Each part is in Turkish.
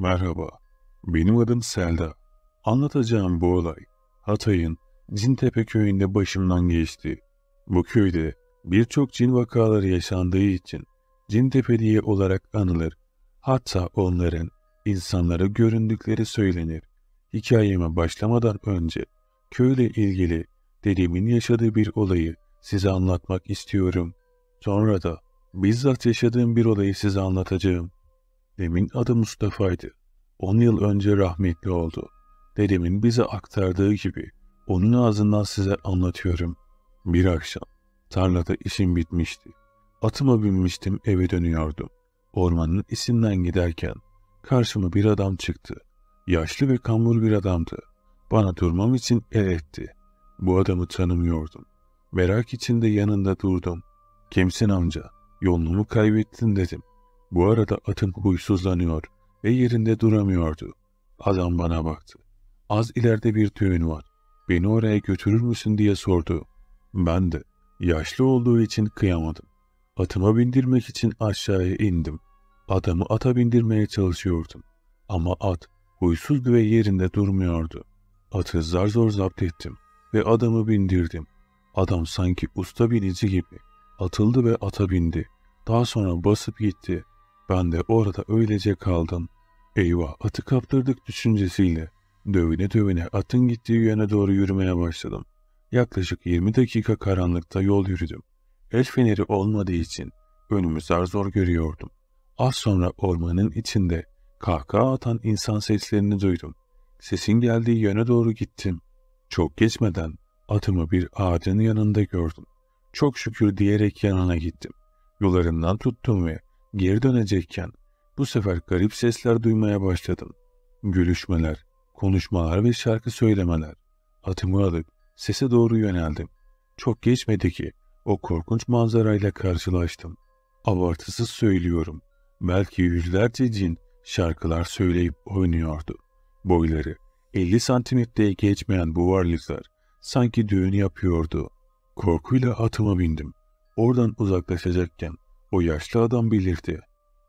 Merhaba, benim adım Selda. Anlatacağım bu olay, Hatay'ın Cintepe köyünde başımdan geçti. Bu köyde birçok cin vakaları yaşandığı için Cintepe diye olarak anılır. Hatta onların insanlara göründükleri söylenir. Hikayeme başlamadan önce köyle ilgili dedemin yaşadığı bir olayı size anlatmak istiyorum. Sonra da bizzat yaşadığım bir olayı size anlatacağım. Demin adı Mustafa'ydı. On yıl önce rahmetli oldu. Dedemin bize aktardığı gibi onun ağzından size anlatıyorum. Bir akşam tarlada işim bitmişti. Atıma binmiştim eve dönüyordum. Ormanın isimden giderken karşıma bir adam çıktı. Yaşlı ve kambur bir adamdı. Bana durmam için el etti. Bu adamı tanımıyordum. Merak içinde yanında durdum. Kimsin amca? Yolunu mu kaybettin dedim. Bu arada atım huysuzlanıyor ve yerinde duramıyordu. Adam bana baktı. Az ileride bir düğün var. Beni oraya götürür müsün diye sordu. Ben de yaşlı olduğu için kıyamadım. Atıma bindirmek için aşağıya indim. Adamı ata bindirmeye çalışıyordum. Ama at huysuz ve yerinde durmuyordu. Atı zar zor zapt ettim ve adamı bindirdim. Adam sanki usta binici gibi atıldı ve ata bindi. Daha sonra basıp gitti. Ben de orada öylece kaldım. Eyvah atı kaptırdık düşüncesiyle. Dövüne dövüne atın gittiği yöne doğru yürümeye başladım. Yaklaşık 20 dakika karanlıkta yol yürüdüm. El feneri olmadığı için önümü zar zor görüyordum. Az sonra ormanın içinde kahkaha atan insan seslerini duydum. Sesin geldiği yöne doğru gittim. Çok geçmeden atımı bir ağacın yanında gördüm. Çok şükür diyerek yanına gittim. Yollarından tuttum ve Geri dönecekken bu sefer garip sesler duymaya başladım. Gülüşmeler, konuşmalar ve şarkı söylemeler. Atımı alıp sese doğru yöneldim. Çok geçmedi ki o korkunç manzarayla karşılaştım. Abartısız söylüyorum. Belki yüzlerce cin şarkılar söyleyip oynuyordu. Boyları 50 santimetreye geçmeyen bu varlıklar sanki düğün yapıyordu. Korkuyla atıma bindim. Oradan uzaklaşacakken o yaşlı adam bilirdi.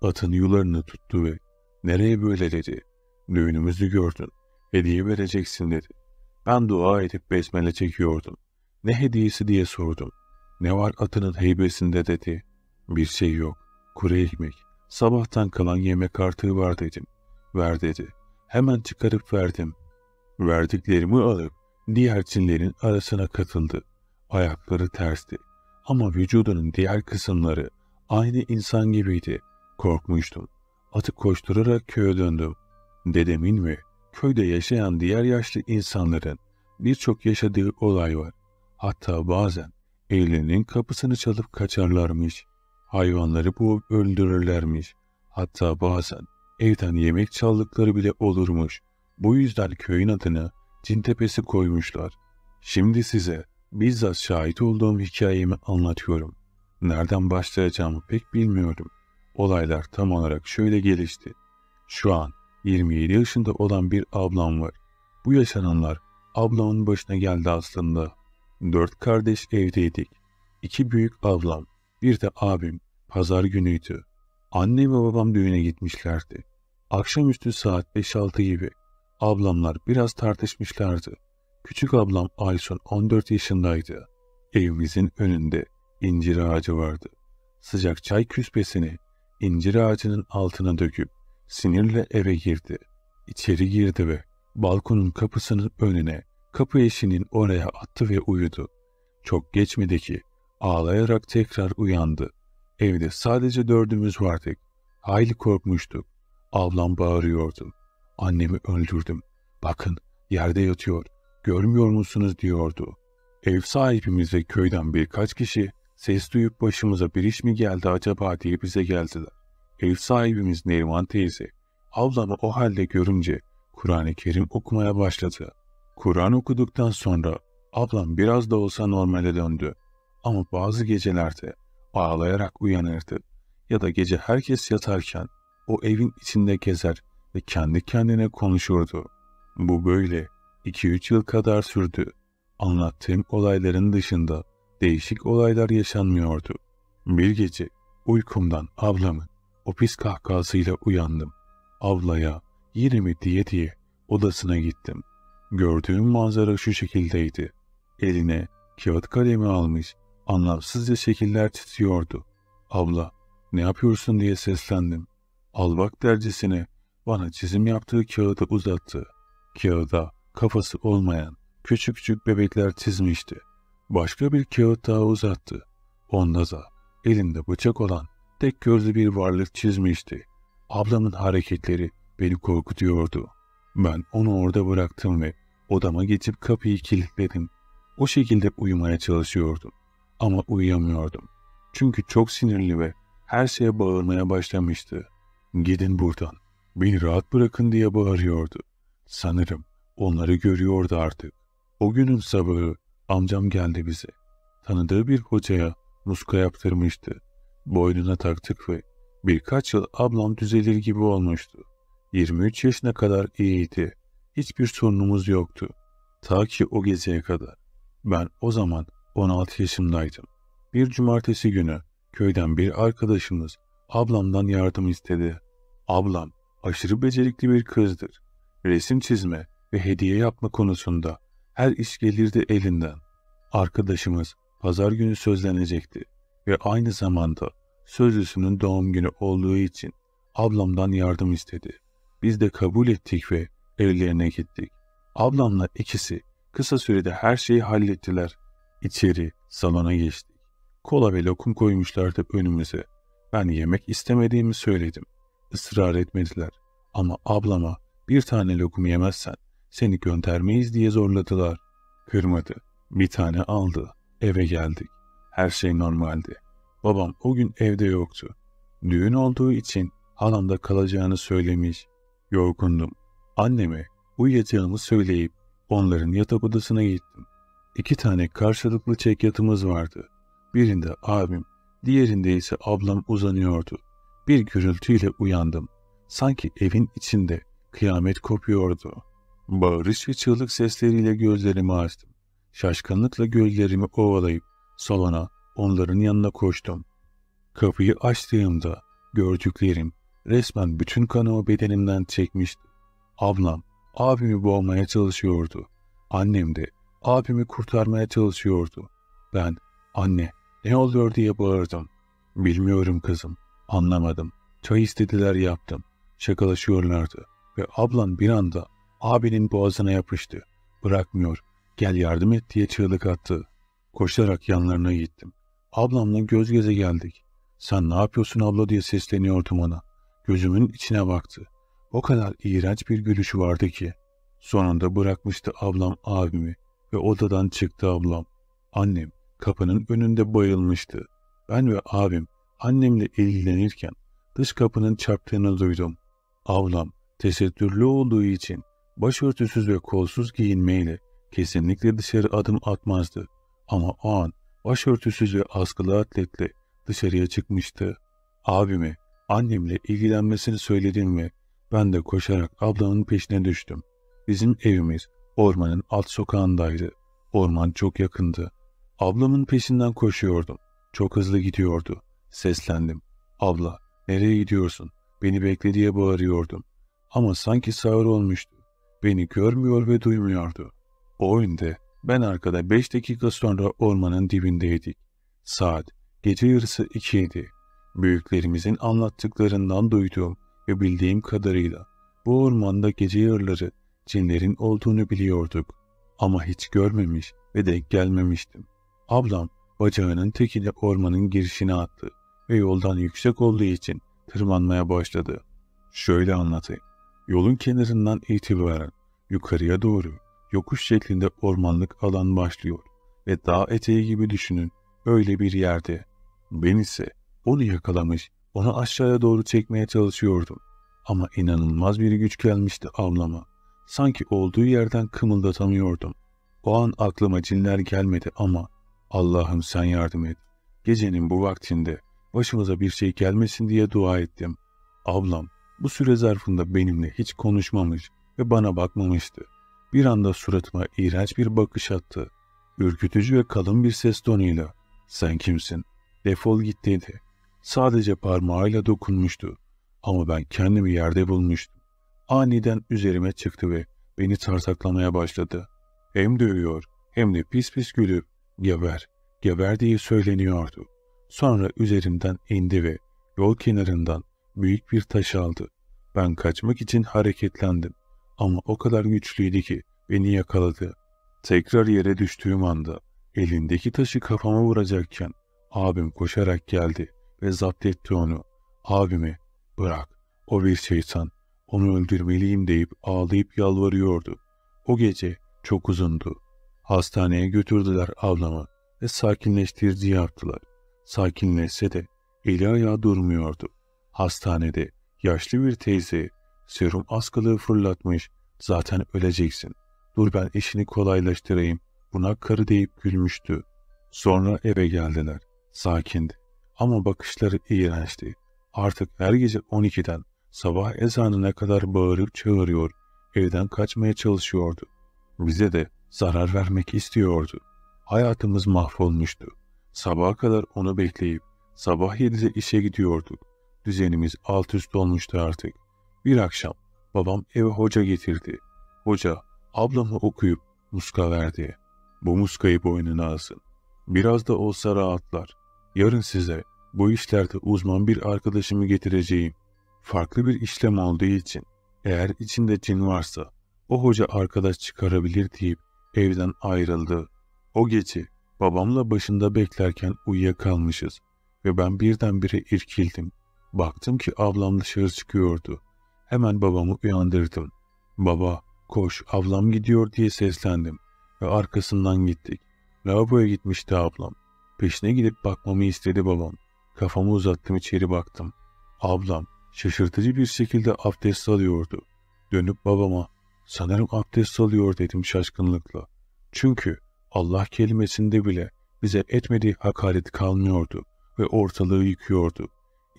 Atın yularını tuttu ve nereye böyle dedi. Düğünümüzü gördün. Hediye vereceksin dedi. Ben dua edip besmele çekiyordum. Ne hediyesi diye sordum. Ne var atının heybesinde dedi. Bir şey yok. Kuru ekmek. Sabahtan kalan yemek artığı var dedim. Ver dedi. Hemen çıkarıp verdim. Verdiklerimi alıp diğer cinlerin arasına katıldı. Ayakları tersti ama vücudunun diğer kısımları Aynı insan gibiydi. Korkmuştum. Atı koşturarak köye döndüm. Dedemin ve köyde yaşayan diğer yaşlı insanların birçok yaşadığı olay var. Hatta bazen evlerinin kapısını çalıp kaçarlarmış. Hayvanları boğup öldürürlermiş. Hatta bazen evden yemek çaldıkları bile olurmuş. Bu yüzden köyün adını Cintepesi koymuşlar. Şimdi size bizzat şahit olduğum hikayemi anlatıyorum. Nereden başlayacağımı pek bilmiyordum. Olaylar tam olarak şöyle gelişti. Şu an 27 yaşında olan bir ablam var. Bu yaşananlar ablamın başına geldi aslında. Dört kardeş evdeydik. İki büyük ablam, bir de abim. Pazar günüydü. Annem ve babam düğüne gitmişlerdi. Akşamüstü saat 5-6 gibi. Ablamlar biraz tartışmışlardı. Küçük ablam Aysun 14 yaşındaydı. Evimizin önünde incir ağacı vardı. Sıcak çay küspesini incir ağacının altına döküp sinirle eve girdi. İçeri girdi ve balkonun kapısının önüne kapı eşinin oraya attı ve uyudu. Çok geçmedi ki ağlayarak tekrar uyandı. Evde sadece dördümüz vardık. Hayli korkmuştuk. Ablam bağırıyordu. Annemi öldürdüm. Bakın yerde yatıyor. Görmüyor musunuz diyordu. Ev sahibimize köyden birkaç kişi Ses duyup başımıza bir iş mi geldi acaba diye bize geldiler. Ev sahibimiz Neriman teyze, ablamı o halde görünce Kur'an-ı Kerim okumaya başladı. Kur'an okuduktan sonra ablam biraz da olsa normale döndü. Ama bazı gecelerde ağlayarak uyanırdı. Ya da gece herkes yatarken o evin içinde gezer ve kendi kendine konuşurdu. Bu böyle 2-3 yıl kadar sürdü. Anlattığım olayların dışında değişik olaylar yaşanmıyordu. Bir gece uykumdan ablamın o pis kahkahasıyla uyandım. Ablaya yine mi diye diye odasına gittim. Gördüğüm manzara şu şekildeydi. Eline kağıt kalemi almış, anlamsızca şekiller çiziyordu. Abla, ne yapıyorsun diye seslendim. Albak dercesine bana çizim yaptığı kağıdı uzattı. Kağıda kafası olmayan küçük küçük bebekler çizmişti başka bir kağıt daha uzattı. Onda da elinde bıçak olan tek gözlü bir varlık çizmişti. Ablamın hareketleri beni korkutuyordu. Ben onu orada bıraktım ve odama geçip kapıyı kilitledim. O şekilde uyumaya çalışıyordum. Ama uyuyamıyordum. Çünkü çok sinirli ve her şeye bağırmaya başlamıştı. Gidin buradan. Beni rahat bırakın diye bağırıyordu. Sanırım onları görüyordu artık. O günün sabahı Amcam geldi bize. Tanıdığı bir hocaya muska yaptırmıştı. Boynuna taktık ve birkaç yıl ablam düzelir gibi olmuştu. 23 yaşına kadar iyiydi. Hiçbir sorunumuz yoktu. Ta ki o geziye kadar. Ben o zaman 16 yaşımdaydım. Bir cumartesi günü köyden bir arkadaşımız ablamdan yardım istedi. Ablam aşırı becerikli bir kızdır. Resim çizme ve hediye yapma konusunda her iş gelirdi elinden. Arkadaşımız pazar günü sözlenecekti ve aynı zamanda sözlüsünün doğum günü olduğu için ablamdan yardım istedi. Biz de kabul ettik ve evlerine gittik. Ablamla ikisi kısa sürede her şeyi hallettiler. İçeri, salona geçtik. Kola ve lokum koymuşlardı önümüze. Ben yemek istemediğimi söyledim. Israr etmediler. Ama ablama bir tane lokum yemezsen seni göndermeyiz diye zorladılar. Kırmadı. Bir tane aldı. Eve geldik. Her şey normaldi. Babam o gün evde yoktu. Düğün olduğu için halamda kalacağını söylemiş. Yorgundum. Anneme uyuyacağımı söyleyip onların yatak odasına gittim. İki tane karşılıklı çek yatımız vardı. Birinde abim, diğerinde ise ablam uzanıyordu. Bir gürültüyle uyandım. Sanki evin içinde kıyamet kopuyordu.'' Bağırış ve çığlık sesleriyle gözlerimi açtım. Şaşkınlıkla gözlerimi ovalayıp salona, onların yanına koştum. Kapıyı açtığımda gördüklerim resmen bütün kanımı bedenimden çekmişti. Ablam, abimi boğmaya çalışıyordu. Annem de abimi kurtarmaya çalışıyordu. Ben, anne ne oluyor diye bağırdım. Bilmiyorum kızım, anlamadım. Çay istediler yaptım. Şakalaşıyorlardı ve ablam bir anda Abinin boğazına yapıştı. Bırakmıyor. Gel yardım et diye çığlık attı. Koşarak yanlarına gittim. Ablamla göz göze geldik. Sen ne yapıyorsun abla diye sesleniyordum ona. Gözümün içine baktı. O kadar iğrenç bir gülüşü vardı ki. Sonunda bırakmıştı ablam abimi ve odadan çıktı ablam. Annem kapının önünde bayılmıştı. Ben ve abim annemle ilgilenirken dış kapının çarptığını duydum. Ablam tesettürlü olduğu için Başörtüsüz ve kolsuz giyinmeyle kesinlikle dışarı adım atmazdı. Ama o an başörtüsüz ve askılı atletle dışarıya çıkmıştı. Abime, annemle ilgilenmesini söyledim ve ben de koşarak ablamın peşine düştüm. Bizim evimiz ormanın alt sokağındaydı. Orman çok yakındı. Ablamın peşinden koşuyordum. Çok hızlı gidiyordu. Seslendim. Abla, nereye gidiyorsun? Beni bekle diye bağırıyordum. Ama sanki sağır olmuştu. Beni görmüyor ve duymuyordu. O önde, ben arkada beş dakika sonra ormanın dibindeydik. Saat gece yarısı ikiydi. Büyüklerimizin anlattıklarından duyduğum ve bildiğim kadarıyla bu ormanda gece yarıları cinlerin olduğunu biliyorduk. Ama hiç görmemiş ve denk gelmemiştim. Ablam bacağının tekini ormanın girişine attı ve yoldan yüksek olduğu için tırmanmaya başladı. Şöyle anlatayım. Yolun kenarından itibaren yukarıya doğru yokuş şeklinde ormanlık alan başlıyor ve dağ eteği gibi düşünün öyle bir yerde. Ben ise onu yakalamış, onu aşağıya doğru çekmeye çalışıyordum. Ama inanılmaz bir güç gelmişti avlama. Sanki olduğu yerden kımıldatamıyordum. O an aklıma cinler gelmedi ama Allah'ım sen yardım et. Gecenin bu vaktinde başımıza bir şey gelmesin diye dua ettim. Ablam bu süre zarfında benimle hiç konuşmamış ve bana bakmamıştı. Bir anda suratıma iğrenç bir bakış attı. Ürkütücü ve kalın bir ses tonuyla ''Sen kimsin? Defol git'' dedi. Sadece parmağıyla dokunmuştu. Ama ben kendimi yerde bulmuştum. Aniden üzerime çıktı ve beni tartaklamaya başladı. Hem dövüyor hem de pis pis gülüp geber, geber diye söyleniyordu. Sonra üzerimden indi ve yol kenarından büyük bir taş aldı. Ben kaçmak için hareketlendim ama o kadar güçlüydü ki beni yakaladı. Tekrar yere düştüğüm anda elindeki taşı kafama vuracakken abim koşarak geldi ve zapt etti onu. Abimi bırak o bir şeytan onu öldürmeliyim deyip ağlayıp yalvarıyordu. O gece çok uzundu. Hastaneye götürdüler ablamı ve sakinleştirici yaptılar. Sakinleşse de eli ayağı durmuyordu. Hastanede yaşlı bir teyze serum askılığı fırlatmış. Zaten öleceksin. Dur ben işini kolaylaştırayım. Buna karı deyip gülmüştü. Sonra eve geldiler. Sakindi. Ama bakışları iğrençti. Artık her gece 12'den sabah ezanına kadar bağırıp çağırıyor. Evden kaçmaya çalışıyordu. Bize de zarar vermek istiyordu. Hayatımız mahvolmuştu. Sabaha kadar onu bekleyip sabah 7'de işe gidiyorduk. Düzenimiz alt üst olmuştu artık. Bir akşam babam eve hoca getirdi. Hoca ablamı okuyup muska verdi. Bu muskayı boynuna alsın. Biraz da olsa rahatlar. Yarın size bu işlerde uzman bir arkadaşımı getireceğim. Farklı bir işlem olduğu için eğer içinde cin varsa o hoca arkadaş çıkarabilir deyip evden ayrıldı. O gece babamla başında beklerken uyuyakalmışız ve ben birdenbire irkildim. Baktım ki ablam dışarı çıkıyordu. Hemen babamı uyandırdım. Baba, koş ablam gidiyor diye seslendim ve arkasından gittik. Lavaboya gitmişti ablam. Peşine gidip bakmamı istedi babam. Kafamı uzattım içeri baktım. Ablam şaşırtıcı bir şekilde abdest alıyordu. Dönüp babama sanırım abdest alıyor dedim şaşkınlıkla. Çünkü Allah kelimesinde bile bize etmediği hakaret kalmıyordu ve ortalığı yıkıyordu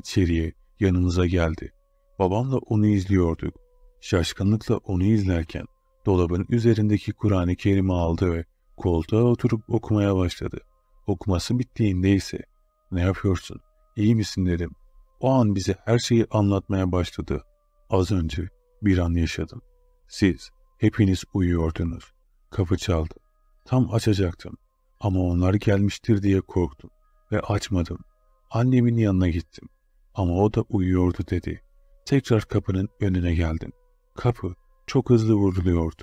içeriye, yanımıza geldi. Babamla onu izliyorduk. Şaşkınlıkla onu izlerken dolabın üzerindeki Kur'an-ı Kerim'i aldı ve koltuğa oturup okumaya başladı. Okuması bittiğinde ise ne yapıyorsun, iyi misin dedim. O an bize her şeyi anlatmaya başladı. Az önce bir an yaşadım. Siz hepiniz uyuyordunuz. Kapı çaldı. Tam açacaktım ama onlar gelmiştir diye korktum ve açmadım. Annemin yanına gittim ama o da uyuyordu dedi. Tekrar kapının önüne geldim. Kapı çok hızlı vuruluyordu.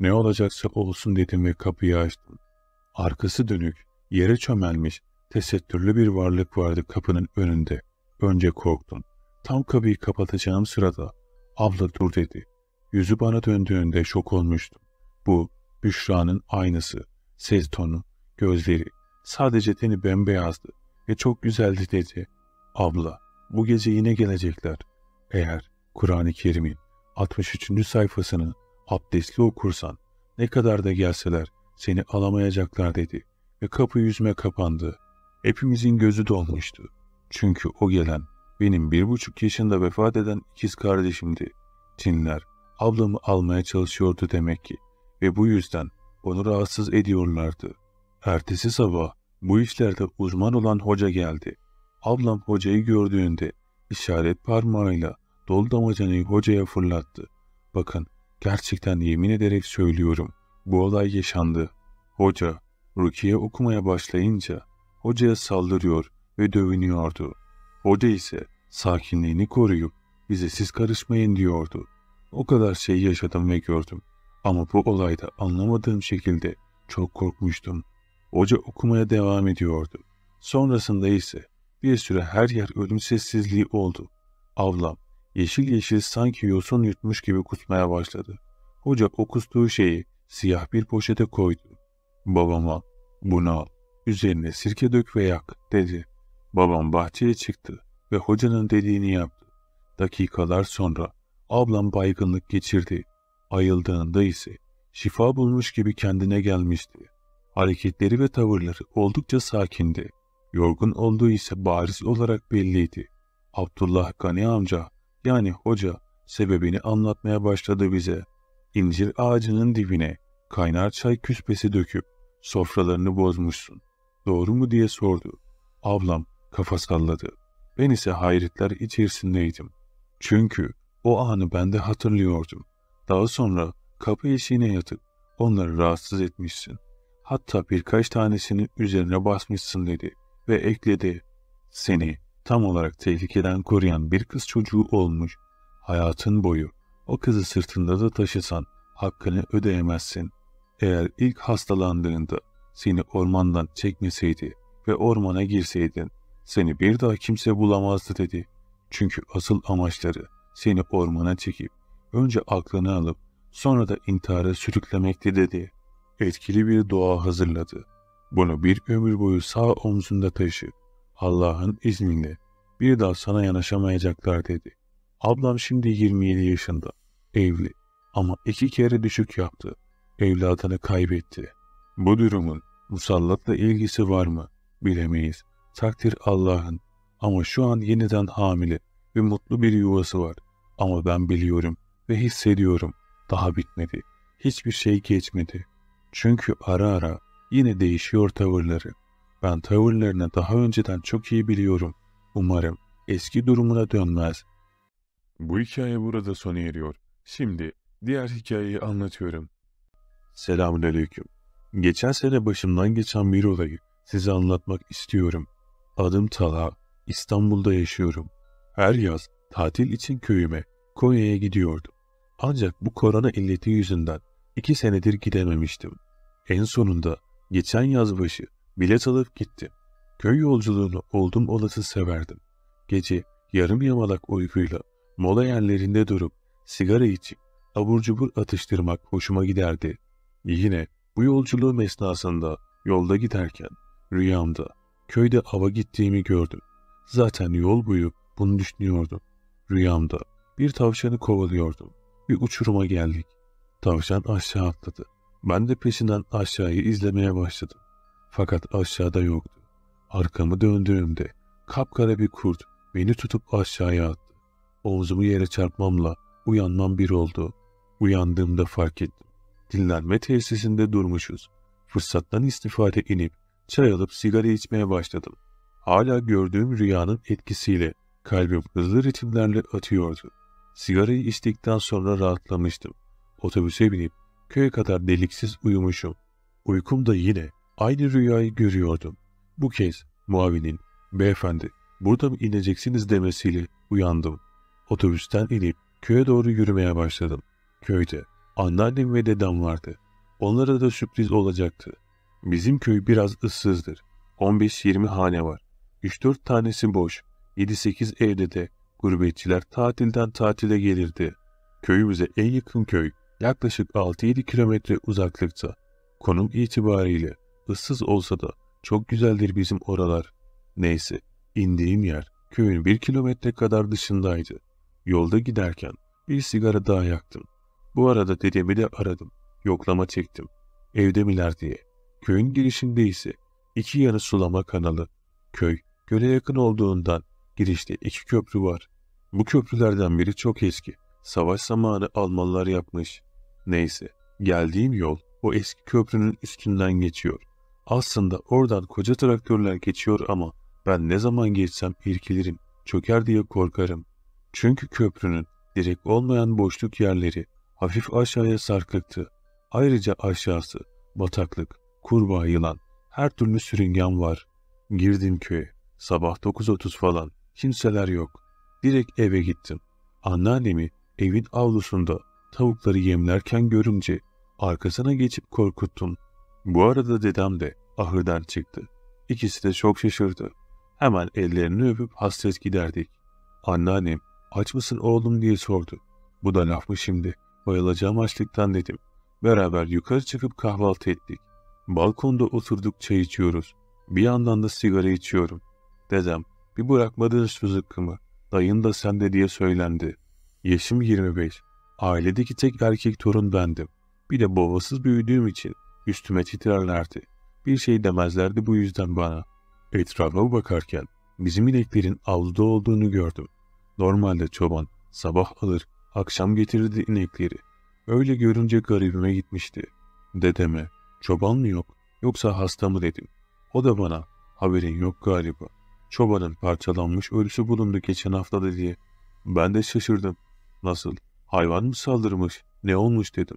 Ne olacaksa olsun dedim ve kapıyı açtım. Arkası dönük, yere çömelmiş, tesettürlü bir varlık vardı kapının önünde. Önce korktum. Tam kapıyı kapatacağım sırada abla dur dedi. Yüzü bana döndüğünde şok olmuştum. Bu Büşra'nın aynısı. Ses tonu, gözleri. Sadece teni bembeyazdı ve çok güzeldi dedi. Abla bu gece yine gelecekler. Eğer Kur'an-ı Kerim'in 63. sayfasını abdestli okursan ne kadar da gelseler seni alamayacaklar dedi ve kapı yüzme kapandı. Hepimizin gözü dolmuştu. Çünkü o gelen benim bir buçuk yaşında vefat eden ikiz kardeşimdi. Cinler ablamı almaya çalışıyordu demek ki ve bu yüzden onu rahatsız ediyorlardı. Ertesi sabah bu işlerde uzman olan hoca geldi. Ablam hocayı gördüğünde işaret parmağıyla dolu damacanayı hocaya fırlattı. Bakın gerçekten yemin ederek söylüyorum bu olay yaşandı. Hoca Rukiye okumaya başlayınca hocaya saldırıyor ve dövünüyordu. Hoca ise sakinliğini koruyup bize siz karışmayın diyordu. O kadar şey yaşadım ve gördüm. Ama bu olayda anlamadığım şekilde çok korkmuştum. Hoca okumaya devam ediyordu. Sonrasında ise bir süre her yer ölüm sessizliği oldu. Ablam yeşil yeşil sanki yosun yutmuş gibi kusmaya başladı. Hoca o kustuğu şeyi siyah bir poşete koydu. Babama bunu al, üzerine sirke dök ve yak dedi. Babam bahçeye çıktı ve hocanın dediğini yaptı. Dakikalar sonra ablam baygınlık geçirdi. Ayıldığında ise şifa bulmuş gibi kendine gelmişti. Hareketleri ve tavırları oldukça sakindi. Yorgun olduğu ise bariz olarak belliydi. Abdullah Gani amca yani hoca sebebini anlatmaya başladı bize. İncir ağacının dibine kaynar çay küspesi döküp sofralarını bozmuşsun. Doğru mu diye sordu. Ablam kafa salladı. Ben ise hayretler içerisindeydim. Çünkü o anı ben de hatırlıyordum. Daha sonra kapı eşiğine yatıp onları rahatsız etmişsin. Hatta birkaç tanesinin üzerine basmışsın dedi ve ekledi. Seni tam olarak tehlikeden koruyan bir kız çocuğu olmuş. Hayatın boyu o kızı sırtında da taşısan hakkını ödeyemezsin. Eğer ilk hastalandığında seni ormandan çekmeseydi ve ormana girseydin seni bir daha kimse bulamazdı dedi. Çünkü asıl amaçları seni ormana çekip önce aklını alıp sonra da intihara sürüklemekti dedi. Etkili bir doğa hazırladı bunu bir ömür boyu sağ omzunda taşı. Allah'ın izniyle bir daha sana yanaşamayacaklar dedi. Ablam şimdi 27 yaşında, evli ama iki kere düşük yaptı. Evladını kaybetti. Bu durumun musallatla ilgisi var mı? Bilemeyiz. Takdir Allah'ın ama şu an yeniden hamile ve mutlu bir yuvası var. Ama ben biliyorum ve hissediyorum. Daha bitmedi. Hiçbir şey geçmedi. Çünkü ara ara Yine değişiyor tavırları. Ben tavırlarını daha önceden çok iyi biliyorum. Umarım eski durumuna dönmez. Bu hikaye burada sona eriyor. Şimdi diğer hikayeyi anlatıyorum. Selamünaleyküm. Geçen sene başımdan geçen bir olayı size anlatmak istiyorum. Adım Tala. İstanbul'da yaşıyorum. Her yaz tatil için köyüme Konya'ya gidiyordum. Ancak bu korona illeti yüzünden iki senedir gidememiştim. En sonunda Geçen yaz başı bilet alıp gittim. Köy yolculuğunu oldum olası severdim. Gece yarım yamalak uykuyla mola yerlerinde durup sigara içip abur cubur atıştırmak hoşuma giderdi. Yine bu yolculuğum esnasında yolda giderken rüyamda köyde ava gittiğimi gördüm. Zaten yol boyu bunu düşünüyordum. Rüyamda bir tavşanı kovalıyordum. Bir uçuruma geldik. Tavşan aşağı atladı. Ben de peşinden aşağıyı izlemeye başladım. Fakat aşağıda yoktu. Arkamı döndüğümde kapkara bir kurt beni tutup aşağıya attı. Omzumu yere çarpmamla uyanmam bir oldu. Uyandığımda fark ettim. Dinlenme tesisinde durmuşuz. Fırsattan istifade inip çay alıp sigara içmeye başladım. Hala gördüğüm rüyanın etkisiyle kalbim hızlı ritimlerle atıyordu. Sigarayı içtikten sonra rahatlamıştım. Otobüse binip köye kadar deliksiz uyumuşum. Uykumda yine aynı rüyayı görüyordum. Bu kez muavinin, beyefendi burada mı ineceksiniz demesiyle uyandım. Otobüsten inip köye doğru yürümeye başladım. Köyde anneannem ve dedem vardı. Onlara da sürpriz olacaktı. Bizim köy biraz ıssızdır. 15-20 hane var. 3-4 tanesi boş. 7-8 evde de gurbetçiler tatilden tatile gelirdi. Köyümüze en yakın köy yaklaşık 6-7 kilometre uzaklıkta. Konum itibariyle ıssız olsa da çok güzeldir bizim oralar. Neyse, indiğim yer köyün bir kilometre kadar dışındaydı. Yolda giderken bir sigara daha yaktım. Bu arada dedemi de aradım. Yoklama çektim. Evde miler diye. Köyün girişinde ise iki yanı sulama kanalı. Köy göle yakın olduğundan girişte iki köprü var. Bu köprülerden biri çok eski. Savaş zamanı Almanlar yapmış. Neyse, geldiğim yol o eski köprünün üstünden geçiyor. Aslında oradan koca traktörler geçiyor ama ben ne zaman geçsem irkilirim, çöker diye korkarım. Çünkü köprünün direk olmayan boşluk yerleri hafif aşağıya sarkıktı. Ayrıca aşağısı bataklık, kurbağa yılan, her türlü sürüngen var. Girdim köye. Sabah 9.30 falan. Kimseler yok. Direkt eve gittim. Anneannemi evin avlusunda Tavukları yemlerken görünce arkasına geçip korkuttum. Bu arada dedem de ahırdan çıktı. İkisi de çok şaşırdı. Hemen ellerini öpüp hasret giderdik. Anneannem aç mısın oğlum diye sordu. Bu da laf mı şimdi? Bayılacağım açlıktan dedim. Beraber yukarı çıkıp kahvaltı ettik. Balkonda oturduk çay içiyoruz. Bir yandan da sigara içiyorum. Dedem bir bırakmadın şu zıkkımı. Dayın da sende diye söylendi. Yaşım 25. Ailedeki tek erkek torun bendim. Bir de babasız büyüdüğüm için üstüme titrerlerdi. Bir şey demezlerdi bu yüzden bana. Etrafa bakarken bizim ineklerin avluda olduğunu gördüm. Normalde çoban sabah alır, akşam getirirdi inekleri. Öyle görünce garibime gitmişti. Dedeme, çoban mı yok yoksa hasta mı dedim. O da bana, haberin yok galiba. Çobanın parçalanmış ölüsü bulundu geçen hafta dedi. Ben de şaşırdım. Nasıl? hayvan mı saldırmış, ne olmuş dedim.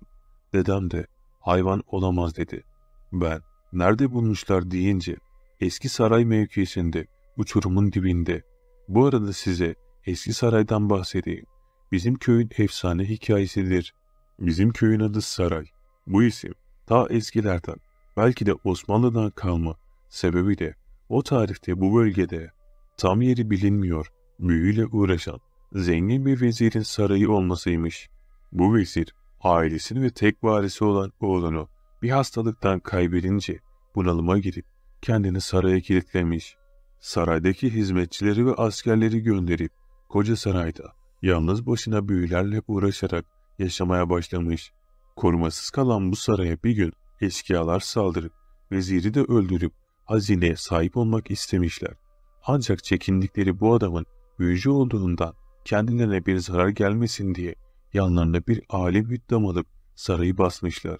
Dedem de hayvan olamaz dedi. Ben nerede bulmuşlar deyince eski saray mevkisinde uçurumun dibinde. Bu arada size eski saraydan bahsedeyim. Bizim köyün efsane hikayesidir. Bizim köyün adı Saray. Bu isim ta eskilerden belki de Osmanlı'dan kalma sebebi de o tarihte bu bölgede tam yeri bilinmiyor büyüyle uğraşan zengin bir vezirin sarayı olmasıymış. Bu vezir ailesini ve tek varisi olan oğlunu bir hastalıktan kaybedince bunalıma girip kendini saraya kilitlemiş. Saraydaki hizmetçileri ve askerleri gönderip koca sarayda yalnız başına büyülerle uğraşarak yaşamaya başlamış. Korumasız kalan bu saraya bir gün eşkıyalar saldırıp veziri de öldürüp hazineye sahip olmak istemişler. Ancak çekindikleri bu adamın büyücü olduğundan kendilerine bir zarar gelmesin diye yanlarında bir alim hüddam alıp sarayı basmışlar.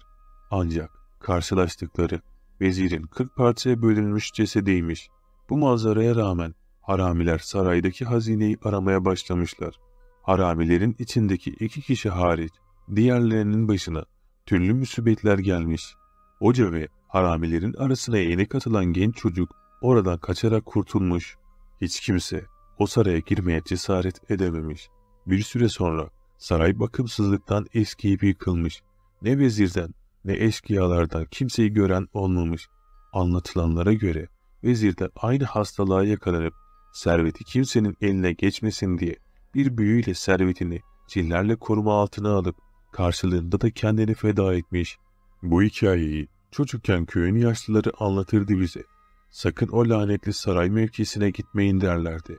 Ancak karşılaştıkları vezirin 40 parçaya bölünmüş cesediymiş. Bu manzaraya rağmen haramiler saraydaki hazineyi aramaya başlamışlar. Haramilerin içindeki iki kişi hariç diğerlerinin başına türlü müsibetler gelmiş. Hoca ve haramilerin arasına yeni katılan genç çocuk oradan kaçarak kurtulmuş. Hiç kimse o saraya girmeye cesaret edememiş. Bir süre sonra saray bakımsızlıktan eskiyip yıkılmış. Ne vezirden ne eşkıyalardan kimseyi gören olmamış. Anlatılanlara göre vezir de aynı hastalığa yakalanıp serveti kimsenin eline geçmesin diye bir büyüyle servetini cinlerle koruma altına alıp karşılığında da kendini feda etmiş. Bu hikayeyi çocukken köyün yaşlıları anlatırdı bize. Sakın o lanetli saray mevkisine gitmeyin derlerdi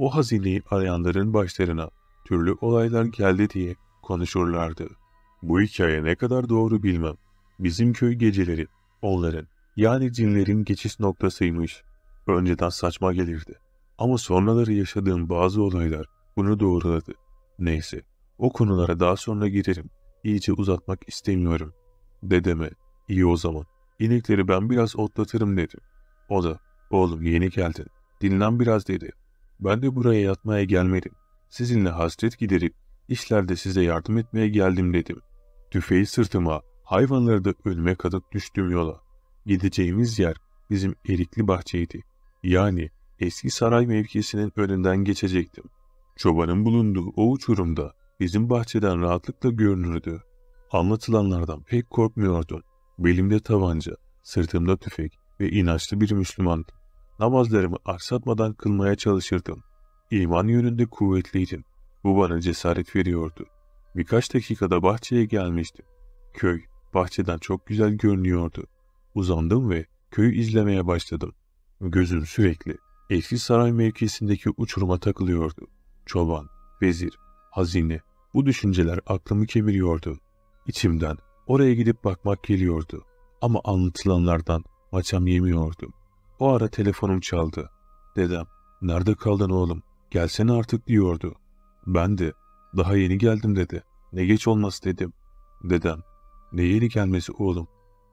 o hazineyi arayanların başlarına türlü olaylar geldi diye konuşurlardı. Bu hikaye ne kadar doğru bilmem. Bizim köy geceleri onların yani cinlerin geçiş noktasıymış. Önceden saçma gelirdi. Ama sonraları yaşadığım bazı olaylar bunu doğruladı. Neyse o konulara daha sonra girerim. İyice uzatmak istemiyorum. Dedeme iyi o zaman inekleri ben biraz otlatırım dedim. O da oğlum yeni geldin dinlen biraz dedi. Ben de buraya yatmaya gelmedim. Sizinle hasret giderip işlerde size yardım etmeye geldim dedim. Tüfeği sırtıma, hayvanları da ölüme katıp düştüm yola. Gideceğimiz yer bizim erikli bahçeydi. Yani eski saray mevkisinin önünden geçecektim. Çobanın bulunduğu o uçurumda bizim bahçeden rahatlıkla görünürdü. Anlatılanlardan pek korkmuyordum. Belimde tabanca, sırtımda tüfek ve inançlı bir Müslümandım. Namazlarımı aksatmadan kılmaya çalışırdım. İman yönünde kuvvetliydim. Bu bana cesaret veriyordu. Birkaç dakikada bahçeye gelmiştim. Köy bahçeden çok güzel görünüyordu. Uzandım ve köyü izlemeye başladım. Gözüm sürekli eski saray mevkisindeki uçuruma takılıyordu. Çoban, vezir, hazine bu düşünceler aklımı kemiriyordu. İçimden oraya gidip bakmak geliyordu ama anlatılanlardan maçam yemiyordum. O ara telefonum çaldı. Dedem, nerede kaldın oğlum? Gelsene artık diyordu. Ben de, daha yeni geldim dedi. Ne geç olmaz dedim. Dedem, ne yeni gelmesi oğlum?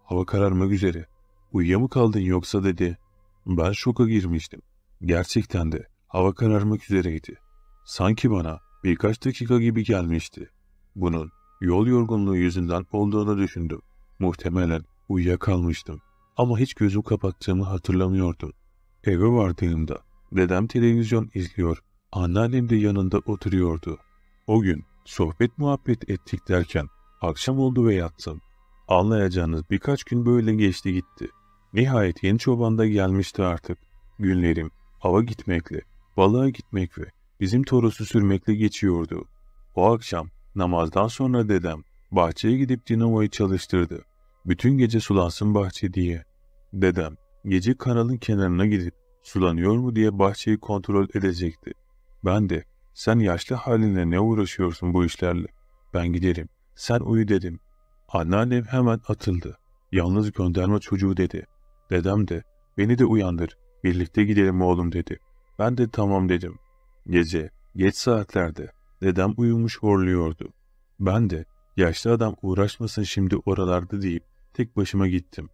Hava kararmak üzere. Uyuya mı kaldın yoksa dedi. Ben şoka girmiştim. Gerçekten de hava kararmak üzereydi. Sanki bana birkaç dakika gibi gelmişti. Bunun yol yorgunluğu yüzünden olduğunu düşündüm. Muhtemelen uyuyakalmıştım. Ama hiç gözüm kapattığımı hatırlamıyordu. Eve vardığımda dedem televizyon izliyor, anneannem de yanında oturuyordu. O gün sohbet muhabbet ettik derken akşam oldu ve yattım. Anlayacağınız birkaç gün böyle geçti gitti. Nihayet yeni çoban da gelmişti artık. Günlerim hava gitmekle, balığa gitmek ve bizim torosu sürmekle geçiyordu. O akşam namazdan sonra dedem bahçeye gidip dinamoyu çalıştırdı bütün gece sulansın bahçe diye. Dedem gece kanalın kenarına gidip sulanıyor mu diye bahçeyi kontrol edecekti. Ben de sen yaşlı halinle ne uğraşıyorsun bu işlerle? Ben giderim. Sen uyu dedim. Anneannem hemen atıldı. Yalnız gönderme çocuğu dedi. Dedem de beni de uyandır. Birlikte gidelim oğlum dedi. Ben de tamam dedim. Gece geç saatlerde dedem uyumuş horluyordu. Ben de yaşlı adam uğraşmasın şimdi oralarda deyip Tek başıma gittim.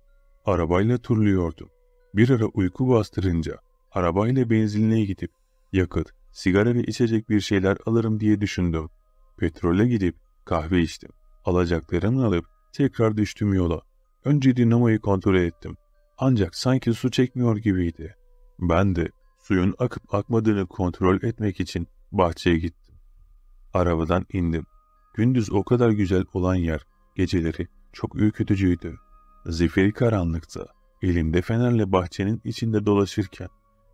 Arabayla turluyordum. Bir ara uyku bastırınca arabayla benzinliğe gidip yakıt, sigara ve içecek bir şeyler alırım diye düşündüm. Petrole gidip kahve içtim. Alacaklarımı alıp tekrar düştüm yola. Önce dinamayı kontrol ettim. Ancak sanki su çekmiyor gibiydi. Ben de suyun akıp akmadığını kontrol etmek için bahçeye gittim. Arabadan indim. Gündüz o kadar güzel olan yer, geceleri çok ürkütücüydü. Zifiri karanlıktı. Elimde fenerle bahçenin içinde dolaşırken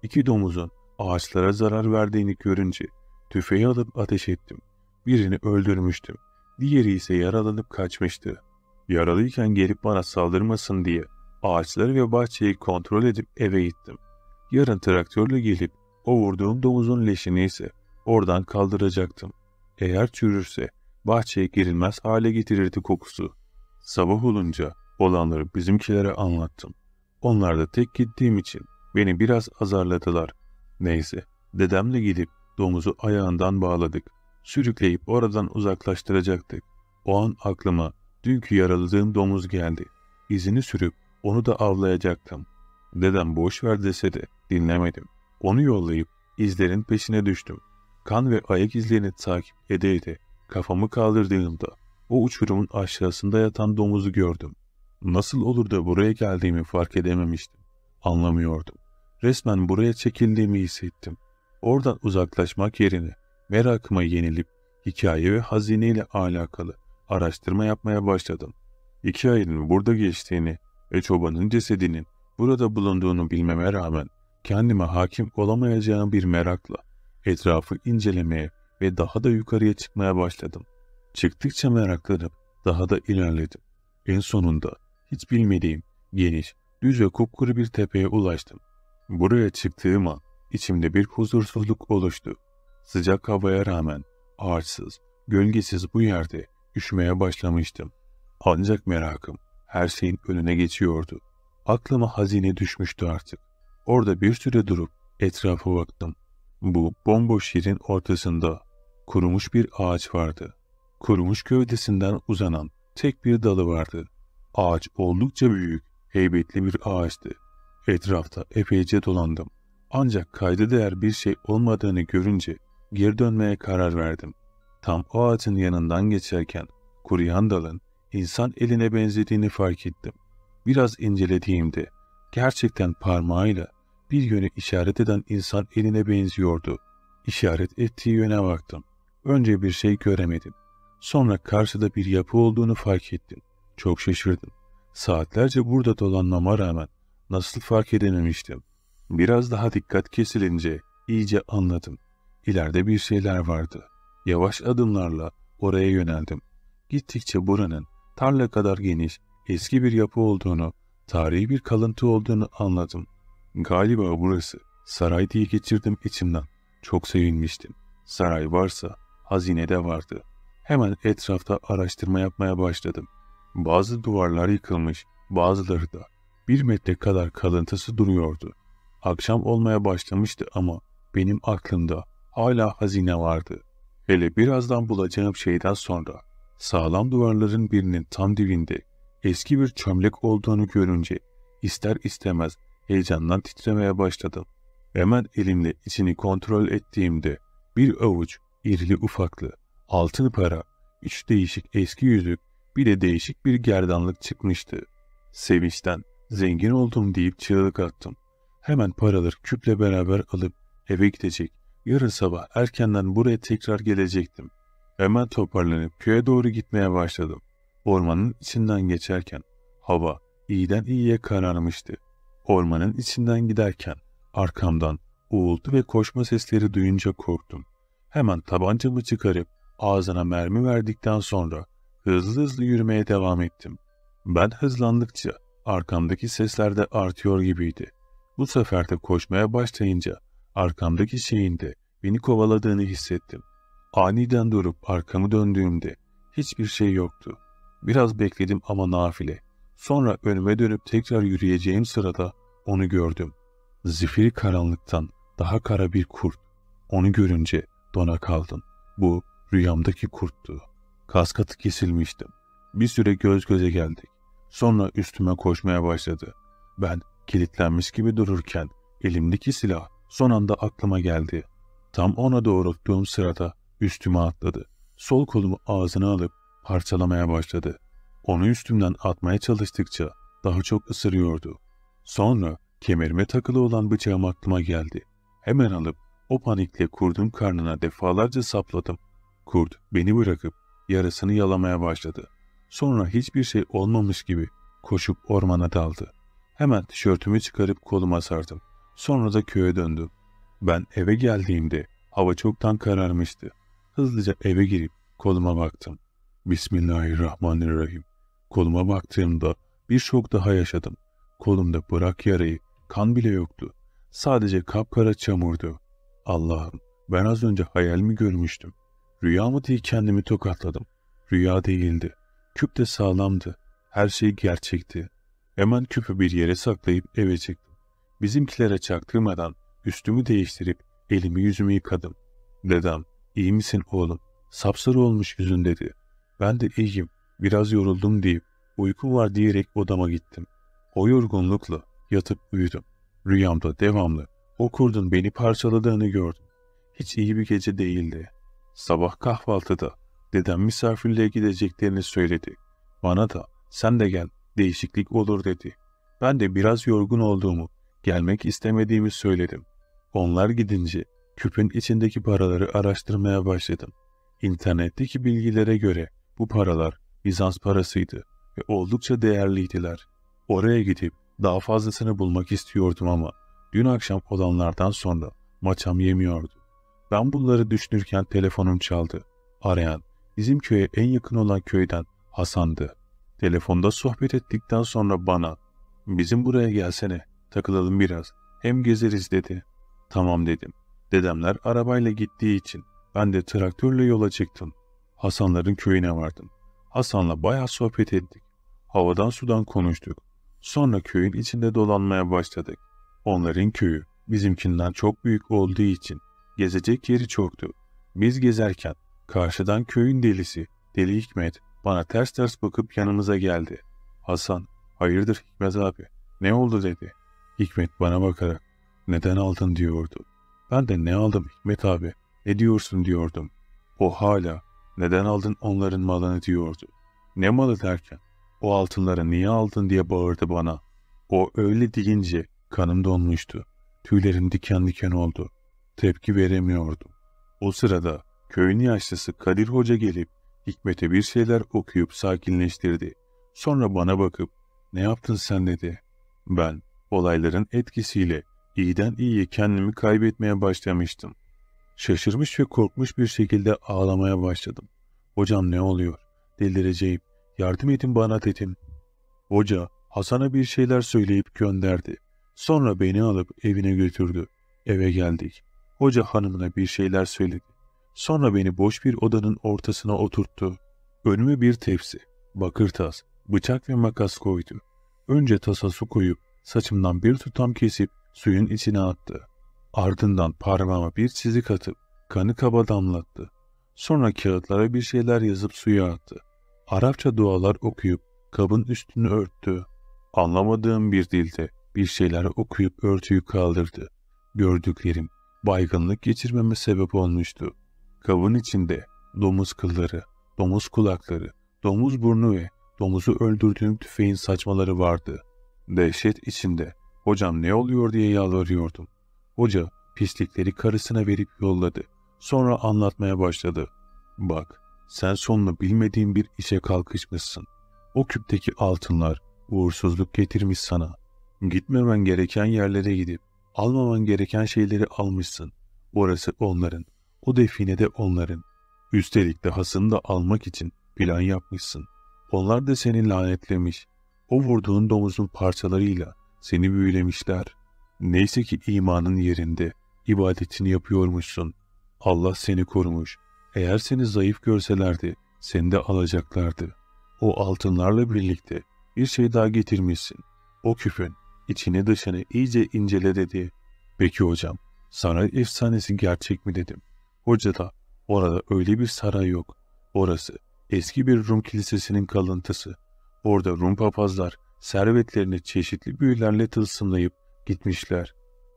iki domuzun ağaçlara zarar verdiğini görünce tüfeği alıp ateş ettim. Birini öldürmüştüm. Diğeri ise yaralanıp kaçmıştı. Yaralıyken gelip bana saldırmasın diye ağaçları ve bahçeyi kontrol edip eve gittim. Yarın traktörle gelip o vurduğum domuzun leşini ise oradan kaldıracaktım. Eğer çürürse bahçeye girilmez hale getirirdi kokusu. Sabah olunca olanları bizimkilere anlattım. Onlar da tek gittiğim için beni biraz azarladılar. Neyse, dedemle gidip domuzu ayağından bağladık. Sürükleyip oradan uzaklaştıracaktık. O an aklıma dünkü yaraladığım domuz geldi. İzini sürüp onu da avlayacaktım. Dedem boş ver dese de dinlemedim. Onu yollayıp izlerin peşine düştüm. Kan ve ayak izlerini takip ede ede kafamı kaldırdığımda o uçurumun aşağısında yatan domuzu gördüm. Nasıl olur da buraya geldiğimi fark edememiştim. Anlamıyordum. Resmen buraya çekildiğimi hissettim. Oradan uzaklaşmak yerine merakıma yenilip hikaye ve hazineyle alakalı araştırma yapmaya başladım. İki ayın burada geçtiğini ve çobanın cesedinin burada bulunduğunu bilmeme rağmen kendime hakim olamayacağım bir merakla etrafı incelemeye ve daha da yukarıya çıkmaya başladım.'' Çıktıkça meraklanıp daha da ilerledim. En sonunda hiç bilmediğim geniş, düz ve kupkuru bir tepeye ulaştım. Buraya çıktığım an içimde bir huzursuzluk oluştu. Sıcak havaya rağmen ağaçsız, gölgesiz bu yerde üşümeye başlamıştım. Ancak merakım her şeyin önüne geçiyordu. Aklıma hazine düşmüştü artık. Orada bir süre durup etrafa baktım. Bu bomboş yerin ortasında kurumuş bir ağaç vardı. Kurumuş gövdesinden uzanan tek bir dalı vardı. Ağaç oldukça büyük, heybetli bir ağaçtı. Etrafta epeyce dolandım. Ancak kayda değer bir şey olmadığını görünce geri dönmeye karar verdim. Tam o ağacın yanından geçerken kuruyan dalın insan eline benzediğini fark ettim. Biraz incelediğimde gerçekten parmağıyla bir yöne işaret eden insan eline benziyordu. İşaret ettiği yöne baktım. Önce bir şey göremedim. Sonra karşıda bir yapı olduğunu fark ettim. Çok şaşırdım. Saatlerce burada dolanmama rağmen nasıl fark edememiştim. Biraz daha dikkat kesilince iyice anladım. İleride bir şeyler vardı. Yavaş adımlarla oraya yöneldim. Gittikçe buranın tarla kadar geniş, eski bir yapı olduğunu, tarihi bir kalıntı olduğunu anladım. Galiba burası saray diye geçirdim içimden. Çok sevinmiştim. Saray varsa hazine de vardı. Hemen etrafta araştırma yapmaya başladım. Bazı duvarlar yıkılmış, bazıları da bir metre kadar kalıntısı duruyordu. Akşam olmaya başlamıştı ama benim aklımda hala hazine vardı. Hele birazdan bulacağım şeyden sonra sağlam duvarların birinin tam dibinde eski bir çömlek olduğunu görünce ister istemez heyecandan titremeye başladım. Hemen elimle içini kontrol ettiğimde bir avuç irili ufaklı altın para, üç değişik eski yüzük, bir de değişik bir gerdanlık çıkmıştı. Sevinçten zengin oldum deyip çığlık attım. Hemen paraları küple beraber alıp eve gidecek. Yarın sabah erkenden buraya tekrar gelecektim. Hemen toparlanıp köye doğru gitmeye başladım. Ormanın içinden geçerken hava iyiden iyiye kararmıştı. Ormanın içinden giderken arkamdan uğultu ve koşma sesleri duyunca korktum. Hemen tabancamı çıkarıp Ağzına mermi verdikten sonra hızlı hızlı yürümeye devam ettim. Ben hızlandıkça arkamdaki sesler de artıyor gibiydi. Bu sefer de koşmaya başlayınca arkamdaki şeyin de beni kovaladığını hissettim. Aniden durup arkamı döndüğümde hiçbir şey yoktu. Biraz bekledim ama nafile. Sonra önüme dönüp tekrar yürüyeceğim sırada onu gördüm. Zifiri karanlıktan daha kara bir kurt. Onu görünce dona kaldım. Bu Rüyamdaki kurttu. Kaskatı kesilmiştim. Bir süre göz göze geldik. Sonra üstüme koşmaya başladı. Ben kilitlenmiş gibi dururken elimdeki silah son anda aklıma geldi. Tam ona doğrulttuğum sırada üstüme atladı. Sol kolumu ağzına alıp parçalamaya başladı. Onu üstümden atmaya çalıştıkça daha çok ısırıyordu. Sonra kemerime takılı olan bıçağım aklıma geldi. Hemen alıp o panikle kurdum karnına defalarca sapladım. Kurt beni bırakıp yarısını yalamaya başladı. Sonra hiçbir şey olmamış gibi koşup ormana daldı. Hemen tişörtümü çıkarıp koluma sardım. Sonra da köye döndüm. Ben eve geldiğimde hava çoktan kararmıştı. Hızlıca eve girip koluma baktım. Bismillahirrahmanirrahim. Koluma baktığımda bir şok daha yaşadım. Kolumda bırak yarayı, kan bile yoktu. Sadece kapkara çamurdu. Allah'ım ben az önce hayal mi görmüştüm? Rüya mı diye kendimi tokatladım. Rüya değildi. Küp de sağlamdı. Her şey gerçekti. Hemen küpü bir yere saklayıp eve çıktım. Bizimkilere çaktırmadan üstümü değiştirip elimi yüzümü yıkadım. Dedem, iyi misin oğlum? Sapsarı olmuş yüzün dedi. Ben de iyiyim, biraz yoruldum deyip uyku var diyerek odama gittim. O yorgunlukla yatıp uyudum. Rüyamda devamlı o kurdun beni parçaladığını gördüm. Hiç iyi bir gece değildi. Sabah kahvaltıda dedem misafirliğe gideceklerini söyledi. Bana da sen de gel değişiklik olur dedi. Ben de biraz yorgun olduğumu, gelmek istemediğimi söyledim. Onlar gidince küpün içindeki paraları araştırmaya başladım. İnternetteki bilgilere göre bu paralar Bizans parasıydı ve oldukça değerliydiler. Oraya gidip daha fazlasını bulmak istiyordum ama dün akşam olanlardan sonra maçam yemiyordu. Ben bunları düşünürken telefonum çaldı. Arayan, bizim köye en yakın olan köyden Hasan'dı. Telefonda sohbet ettikten sonra bana, bizim buraya gelsene, takılalım biraz, hem gezeriz dedi. Tamam dedim. Dedemler arabayla gittiği için ben de traktörle yola çıktım. Hasanların köyüne vardım. Hasan'la bayağı sohbet ettik. Havadan sudan konuştuk. Sonra köyün içinde dolanmaya başladık. Onların köyü bizimkinden çok büyük olduğu için Gezecek yeri çoktu. Biz gezerken karşıdan köyün delisi, Deli Hikmet bana ters ters bakıp yanımıza geldi. Hasan, hayırdır Hikmet abi, ne oldu dedi. Hikmet bana bakarak, neden aldın diyordu. Ben de ne aldım Hikmet abi, ne diyorsun diyordum. O hala, neden aldın onların malını diyordu. Ne malı derken, o altınları niye aldın diye bağırdı bana. O öyle deyince kanım donmuştu. Tüylerim diken diken oldu. Tepki veremiyordum. O sırada köyün yaşlısı Kadir Hoca gelip Hikmet'e bir şeyler okuyup sakinleştirdi. Sonra bana bakıp ne yaptın sen dedi. Ben olayların etkisiyle iyiden iyiye kendimi kaybetmeye başlamıştım. Şaşırmış ve korkmuş bir şekilde ağlamaya başladım. Hocam ne oluyor? Delireceğim. Yardım edin bana dedim. Hoca Hasan'a bir şeyler söyleyip gönderdi. Sonra beni alıp evine götürdü. Eve geldik. Hoca hanımına bir şeyler söyledi. Sonra beni boş bir odanın ortasına oturttu. Önüme bir tepsi, bakır tas, bıçak ve makas koydu. Önce tasa su koyup saçımdan bir tutam kesip suyun içine attı. Ardından parmağıma bir çizik atıp kanı kaba damlattı. Sonra kağıtlara bir şeyler yazıp suya attı. Arapça dualar okuyup kabın üstünü örttü. Anlamadığım bir dilde bir şeyler okuyup örtüyü kaldırdı. Gördüklerim baygınlık geçirmeme sebep olmuştu. Kabın içinde domuz kılları, domuz kulakları, domuz burnu ve domuzu öldürdüğüm tüfeğin saçmaları vardı. Dehşet içinde hocam ne oluyor diye yalvarıyordum. Hoca pislikleri karısına verip yolladı. Sonra anlatmaya başladı. Bak sen sonunu bilmediğin bir işe kalkışmışsın. O küpteki altınlar uğursuzluk getirmiş sana. Gitmemen gereken yerlere gidip Almaman gereken şeyleri almışsın. Orası onların. O define de onların. Üstelik de hasını da almak için plan yapmışsın. Onlar da seni lanetlemiş. O vurduğun domuzun parçalarıyla seni büyülemişler. Neyse ki imanın yerinde. ibadetini yapıyormuşsun. Allah seni korumuş. Eğer seni zayıf görselerdi seni de alacaklardı. O altınlarla birlikte bir şey daha getirmişsin. O küfün içini dışını iyice incele dedi. Peki hocam, saray efsanesi gerçek mi dedim. Hoca da orada öyle bir saray yok. Orası eski bir Rum kilisesinin kalıntısı. Orada Rum papazlar servetlerini çeşitli büyülerle tılsımlayıp gitmişler.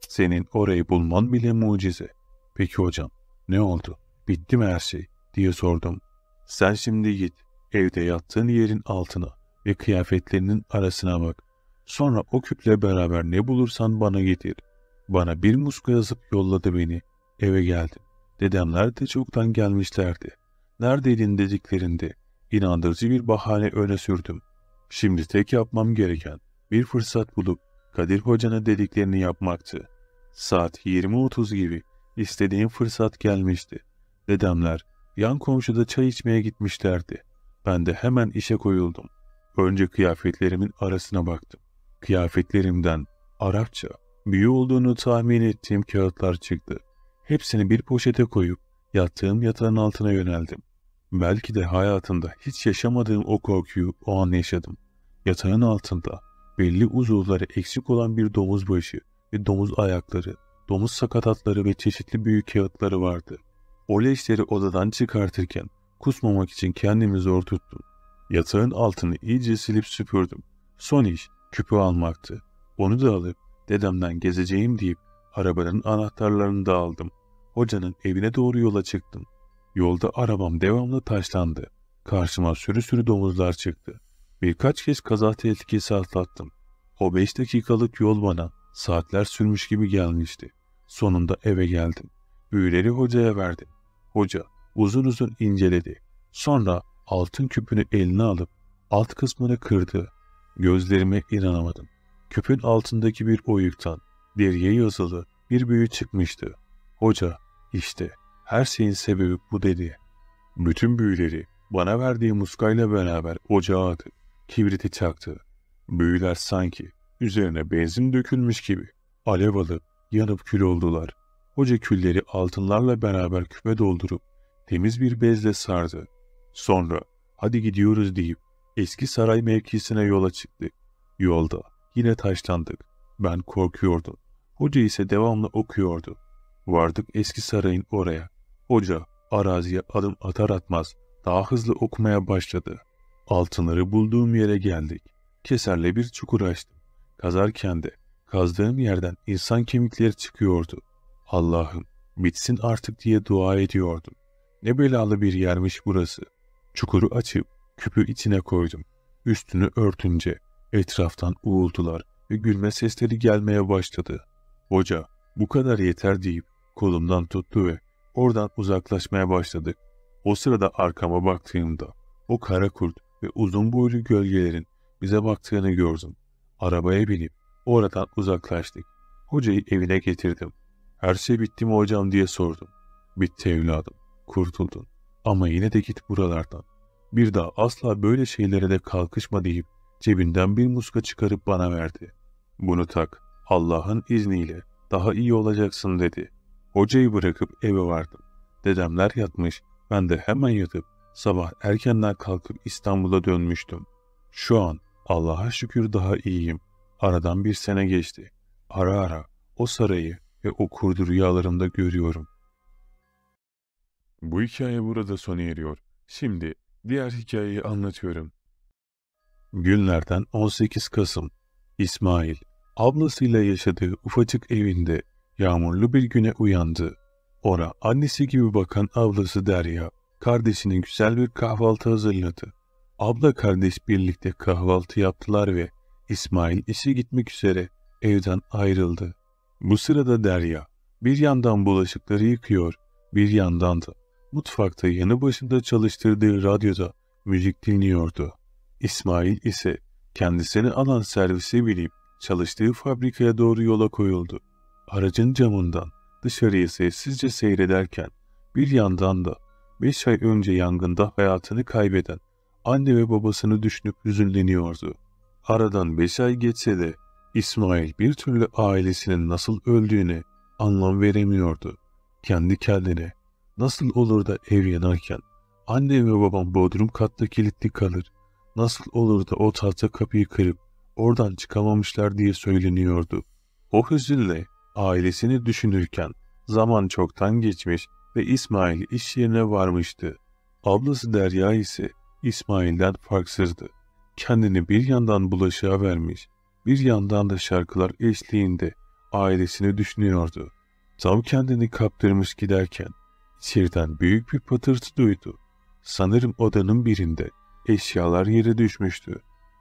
Senin orayı bulman bile mucize. Peki hocam ne oldu? Bitti mi her şey? diye sordum. Sen şimdi git evde yattığın yerin altına ve kıyafetlerinin arasına bak. Sonra o küple beraber ne bulursan bana getir. Bana bir muska yazıp yolladı beni. Eve geldim. Dedemler de çoktan gelmişlerdi. Neredeydin dediklerinde inandırıcı bir bahane öne sürdüm. Şimdi tek yapmam gereken bir fırsat bulup Kadir Hoca'nın dediklerini yapmaktı. Saat 20.30 gibi istediğim fırsat gelmişti. Dedemler yan komşuda çay içmeye gitmişlerdi. Ben de hemen işe koyuldum. Önce kıyafetlerimin arasına baktım. Kıyafetlerimden Arapça, büyü olduğunu tahmin ettiğim kağıtlar çıktı. Hepsini bir poşete koyup yattığım yatağın altına yöneldim. Belki de hayatımda hiç yaşamadığım o korkuyu o an yaşadım. Yatağın altında belli uzuvları eksik olan bir domuz başı ve domuz ayakları, domuz sakatatları ve çeşitli büyük kağıtları vardı. O leşleri odadan çıkartırken kusmamak için kendimi zor tuttum. Yatağın altını iyice silip süpürdüm. Son iş küpü almaktı. Onu da alıp dedemden gezeceğim deyip arabanın anahtarlarını da aldım. Hocanın evine doğru yola çıktım. Yolda arabam devamlı taşlandı. Karşıma sürü sürü domuzlar çıktı. Birkaç kez kaza tehlikesi atlattım. O beş dakikalık yol bana saatler sürmüş gibi gelmişti. Sonunda eve geldim. Büyüleri hocaya verdim. Hoca uzun uzun inceledi. Sonra altın küpünü eline alıp alt kısmını kırdı. Gözlerime inanamadım. Küpün altındaki bir oyuktan deriye yazılı bir büyü çıkmıştı. Hoca, işte her şeyin sebebi bu dedi. Bütün büyüleri bana verdiği muskayla beraber ocağa atıp kibriti çaktı. Büyüler sanki üzerine benzin dökülmüş gibi alev alıp yanıp kül oldular. Hoca külleri altınlarla beraber küpe doldurup temiz bir bezle sardı. Sonra hadi gidiyoruz deyip Eski saray mevkisine yola çıktık. Yolda yine taşlandık. Ben korkuyordum. Hoca ise devamlı okuyordu. Vardık eski sarayın oraya. Hoca araziye adım atar atmaz daha hızlı okumaya başladı. Altınları bulduğum yere geldik. Keserle bir çukur açtım. Kazarken de kazdığım yerden insan kemikleri çıkıyordu. Allah'ım bitsin artık diye dua ediyordum. Ne belalı bir yermiş burası. Çukuru açıp Küpü içine koydum. Üstünü örtünce etraftan uğultular ve gülme sesleri gelmeye başladı. Hoca bu kadar yeter deyip kolumdan tuttu ve oradan uzaklaşmaya başladı. O sırada arkama baktığımda o kara kurt ve uzun boylu gölgelerin bize baktığını gördüm. Arabaya binip oradan uzaklaştık. Hocayı evine getirdim. Her şey bitti mi hocam diye sordum. Bitti evladım, kurtuldun. Ama yine de git buralardan. Bir daha asla böyle şeylere de kalkışma deyip cebinden bir muska çıkarıp bana verdi. Bunu tak, Allah'ın izniyle daha iyi olacaksın dedi. Hocayı bırakıp eve vardım. Dedemler yatmış, ben de hemen yatıp sabah erkenden kalkıp İstanbul'a dönmüştüm. Şu an Allah'a şükür daha iyiyim. Aradan bir sene geçti. Ara ara o sarayı ve o kurdu rüyalarımda görüyorum. Bu hikaye burada sona eriyor. Şimdi Diğer hikayeyi anlatıyorum. Günlerden 18 Kasım. İsmail, ablasıyla yaşadığı ufacık evinde yağmurlu bir güne uyandı. Ora annesi gibi bakan ablası Derya, kardeşinin güzel bir kahvaltı hazırladı. Abla kardeş birlikte kahvaltı yaptılar ve İsmail işe gitmek üzere evden ayrıldı. Bu sırada Derya, bir yandan bulaşıkları yıkıyor, bir yandan da Mutfakta yanı başında çalıştırdığı radyoda müzik dinliyordu. İsmail ise kendisini alan servise binip çalıştığı fabrikaya doğru yola koyuldu. Aracın camından dışarıyı sessizce seyrederken bir yandan da 5 ay önce yangında hayatını kaybeden anne ve babasını düşünüp hüzünleniyordu. Aradan 5 ay geçse de İsmail bir türlü ailesinin nasıl öldüğünü anlam veremiyordu. Kendi kendine Nasıl olur da ev yanarken annem ve babam bodrum katta kilitli kalır? Nasıl olur da o tahta kapıyı kırıp oradan çıkamamışlar diye söyleniyordu. O hüzünle ailesini düşünürken zaman çoktan geçmiş ve İsmail iş yerine varmıştı. Ablası Derya ise İsmail'den farksızdı. Kendini bir yandan bulaşığa vermiş, bir yandan da şarkılar eşliğinde ailesini düşünüyordu. Tam kendini kaptırmış giderken Sirden büyük bir patırtı duydu. Sanırım odanın birinde eşyalar yere düşmüştü.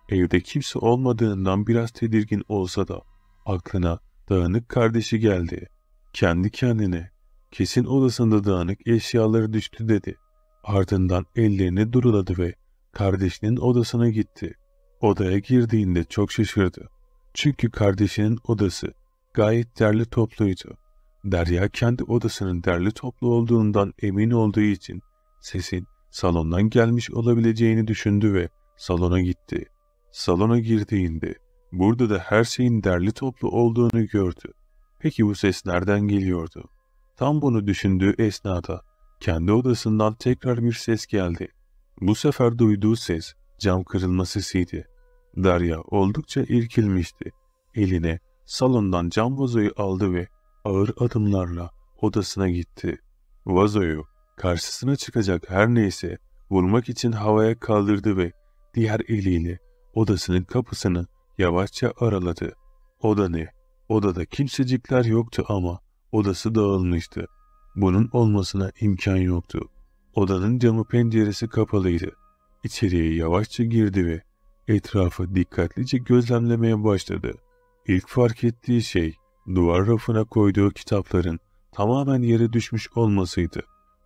Evde kimse olmadığından biraz tedirgin olsa da aklına dağınık kardeşi geldi. Kendi kendine kesin odasında dağınık eşyaları düştü dedi. Ardından ellerini duruladı ve kardeşinin odasına gitti. Odaya girdiğinde çok şaşırdı. Çünkü kardeşinin odası gayet derli topluydu. Derya kendi odasının derli toplu olduğundan emin olduğu için sesin salondan gelmiş olabileceğini düşündü ve salona gitti. Salona girdiğinde burada da her şeyin derli toplu olduğunu gördü. Peki bu ses nereden geliyordu? Tam bunu düşündüğü esnada kendi odasından tekrar bir ses geldi. Bu sefer duyduğu ses cam kırılma sesiydi. Derya oldukça irkilmişti. Eline salondan cam vazoyu aldı ve ağır adımlarla odasına gitti. Vazoyu karşısına çıkacak her neyse vurmak için havaya kaldırdı ve diğer eliyle odasının kapısını yavaşça araladı. Oda ne? Odada kimsecikler yoktu ama odası dağılmıştı. Bunun olmasına imkan yoktu. Odanın camı penceresi kapalıydı. İçeriye yavaşça girdi ve etrafı dikkatlice gözlemlemeye başladı. İlk fark ettiği şey duvar rafına koyduğu kitapların tamamen yere düşmüş olmasıydı.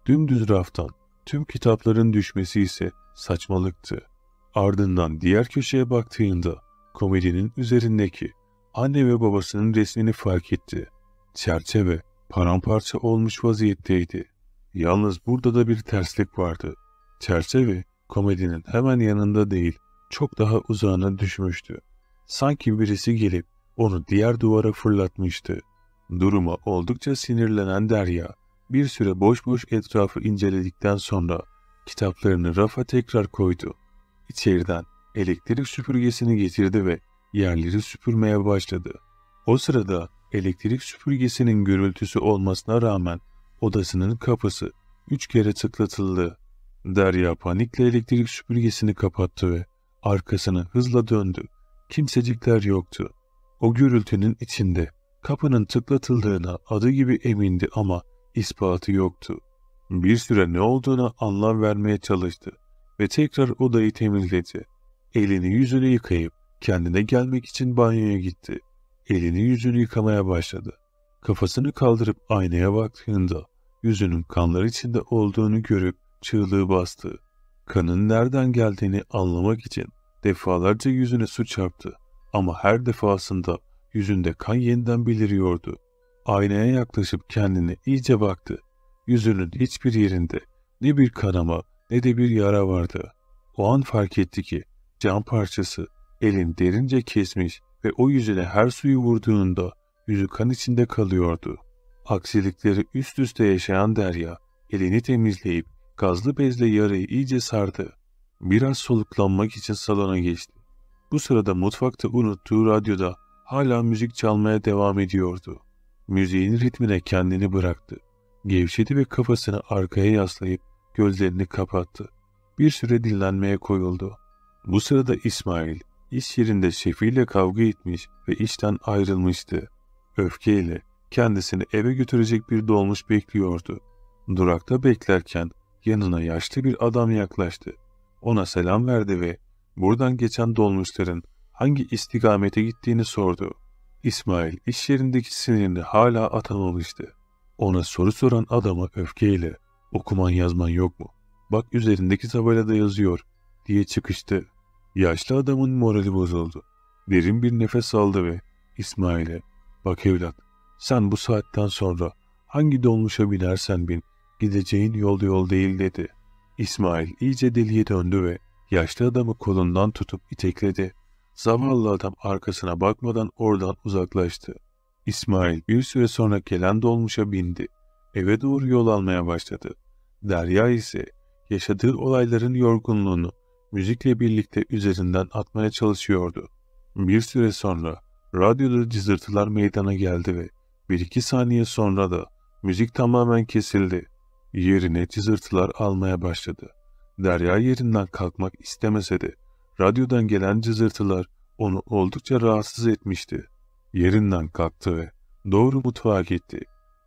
Dümdüz raftan tüm kitapların düşmesi ise saçmalıktı. Ardından diğer köşeye baktığında komedinin üzerindeki anne ve babasının resmini fark etti. Çerçeve paramparça olmuş vaziyetteydi. Yalnız burada da bir terslik vardı. Çerçeve komedinin hemen yanında değil, çok daha uzağına düşmüştü. Sanki birisi gelip onu diğer duvara fırlatmıştı. Duruma oldukça sinirlenen Derya, bir süre boş boş etrafı inceledikten sonra kitaplarını rafa tekrar koydu. İçeriden elektrik süpürgesini getirdi ve yerleri süpürmeye başladı. O sırada elektrik süpürgesinin gürültüsü olmasına rağmen odasının kapısı üç kere tıklatıldı. Derya panikle elektrik süpürgesini kapattı ve arkasını hızla döndü. Kimsecikler yoktu. O gürültünün içinde kapının tıklatıldığına adı gibi emindi ama ispatı yoktu. Bir süre ne olduğunu anlam vermeye çalıştı ve tekrar odayı temizledi. Elini yüzünü yıkayıp kendine gelmek için banyoya gitti. Elini yüzünü yıkamaya başladı. Kafasını kaldırıp aynaya baktığında yüzünün kanlar içinde olduğunu görüp çığlığı bastı. Kanın nereden geldiğini anlamak için defalarca yüzüne su çarptı ama her defasında yüzünde kan yeniden beliriyordu. Aynaya yaklaşıp kendine iyice baktı. Yüzünün hiçbir yerinde ne bir kanama ne de bir yara vardı. O an fark etti ki cam parçası elin derince kesmiş ve o yüzüne her suyu vurduğunda yüzü kan içinde kalıyordu. Aksilikleri üst üste yaşayan Derya elini temizleyip gazlı bezle yarayı iyice sardı. Biraz soluklanmak için salona geçti. Bu sırada mutfakta unuttuğu radyoda hala müzik çalmaya devam ediyordu. Müziğin ritmine kendini bıraktı. Gevşedi ve kafasını arkaya yaslayıp gözlerini kapattı. Bir süre dinlenmeye koyuldu. Bu sırada İsmail, iş yerinde şefiyle kavga etmiş ve işten ayrılmıştı. Öfkeyle kendisini eve götürecek bir dolmuş bekliyordu. Durakta beklerken yanına yaşlı bir adam yaklaştı. Ona selam verdi ve Buradan geçen dolmuşların hangi istikamete gittiğini sordu. İsmail iş yerindeki sinirini hala atamamıştı. Ona soru soran adama öfkeyle okuman yazman yok mu? Bak üzerindeki tabelada yazıyor diye çıkıştı. Yaşlı adamın morali bozuldu. Derin bir nefes aldı ve İsmail'e bak evlat sen bu saatten sonra hangi dolmuşa binersen bin gideceğin yol yol değil dedi. İsmail iyice deliye döndü ve Yaşlı adamı kolundan tutup itekledi. Zavallı adam arkasına bakmadan oradan uzaklaştı. İsmail bir süre sonra gelen dolmuşa bindi. Eve doğru yol almaya başladı. Derya ise yaşadığı olayların yorgunluğunu müzikle birlikte üzerinden atmaya çalışıyordu. Bir süre sonra radyoda cızırtılar meydana geldi ve bir iki saniye sonra da müzik tamamen kesildi. Yerine cızırtılar almaya başladı. Derya yerinden kalkmak istemese de radyodan gelen cızırtılar onu oldukça rahatsız etmişti. Yerinden kalktı ve doğru mutfağa gitti.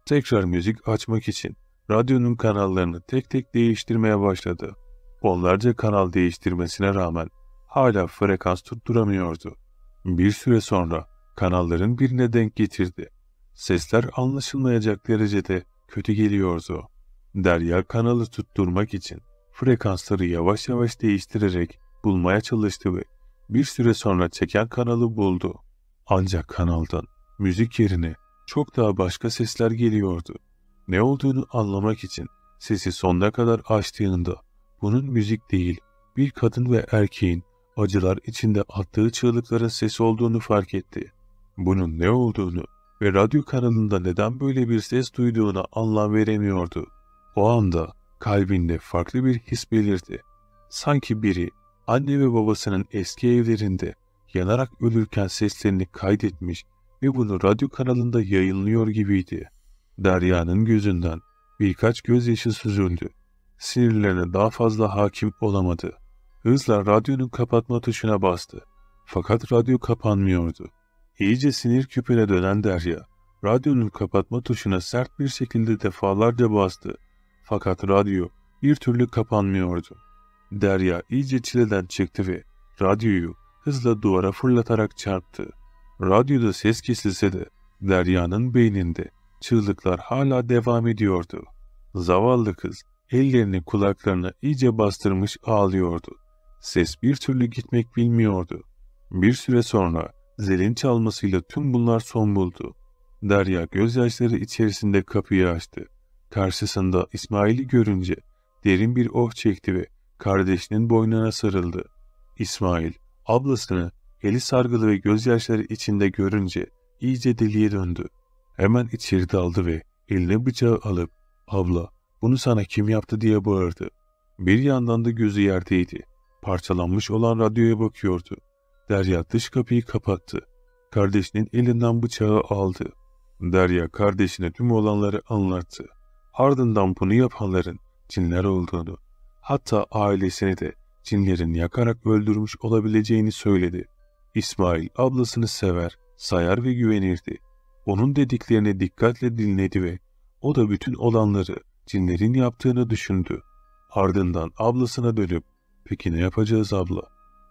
Tekrar müzik açmak için radyonun kanallarını tek tek değiştirmeye başladı. Onlarca kanal değiştirmesine rağmen hala frekans tutturamıyordu. Bir süre sonra kanalların birine denk getirdi. Sesler anlaşılmayacak derecede kötü geliyordu. Derya kanalı tutturmak için frekansları yavaş yavaş değiştirerek bulmaya çalıştı ve bir süre sonra çeken kanalı buldu. Ancak kanaldan müzik yerine çok daha başka sesler geliyordu. Ne olduğunu anlamak için sesi sonuna kadar açtığında bunun müzik değil, bir kadın ve erkeğin acılar içinde attığı çığlıkların sesi olduğunu fark etti. Bunun ne olduğunu ve radyo kanalında neden böyle bir ses duyduğuna anlam veremiyordu. O anda Kalbinde farklı bir his belirdi. Sanki biri anne ve babasının eski evlerinde yanarak ölürken seslerini kaydetmiş ve bunu radyo kanalında yayınlıyor gibiydi. Derya'nın gözünden birkaç gözyaşı süzüldü. Sinirlerine daha fazla hakim olamadı. Hızla radyonun kapatma tuşuna bastı. Fakat radyo kapanmıyordu. İyice sinir küpüne dönen Derya, radyonun kapatma tuşuna sert bir şekilde defalarca bastı fakat radyo bir türlü kapanmıyordu. Derya iyice çileden çıktı ve radyoyu hızla duvara fırlatarak çarptı. Radyoda ses kesilse de Derya'nın beyninde çığlıklar hala devam ediyordu. Zavallı kız ellerini kulaklarına iyice bastırmış ağlıyordu. Ses bir türlü gitmek bilmiyordu. Bir süre sonra zelin çalmasıyla tüm bunlar son buldu. Derya gözyaşları içerisinde kapıyı açtı. Karşısında İsmail'i görünce derin bir oh çekti ve kardeşinin boynuna sarıldı. İsmail, ablasını eli sargılı ve gözyaşları içinde görünce iyice deliye döndü. Hemen içeri daldı ve eline bıçağı alıp abla bunu sana kim yaptı diye bağırdı. Bir yandan da gözü yerdeydi. Parçalanmış olan radyoya bakıyordu. Derya dış kapıyı kapattı. Kardeşinin elinden bıçağı aldı. Derya kardeşine tüm olanları anlattı ardından bunu yapanların cinler olduğunu, hatta ailesini de cinlerin yakarak öldürmüş olabileceğini söyledi. İsmail ablasını sever, sayar ve güvenirdi. Onun dediklerini dikkatle dinledi ve o da bütün olanları cinlerin yaptığını düşündü. Ardından ablasına dönüp, peki ne yapacağız abla?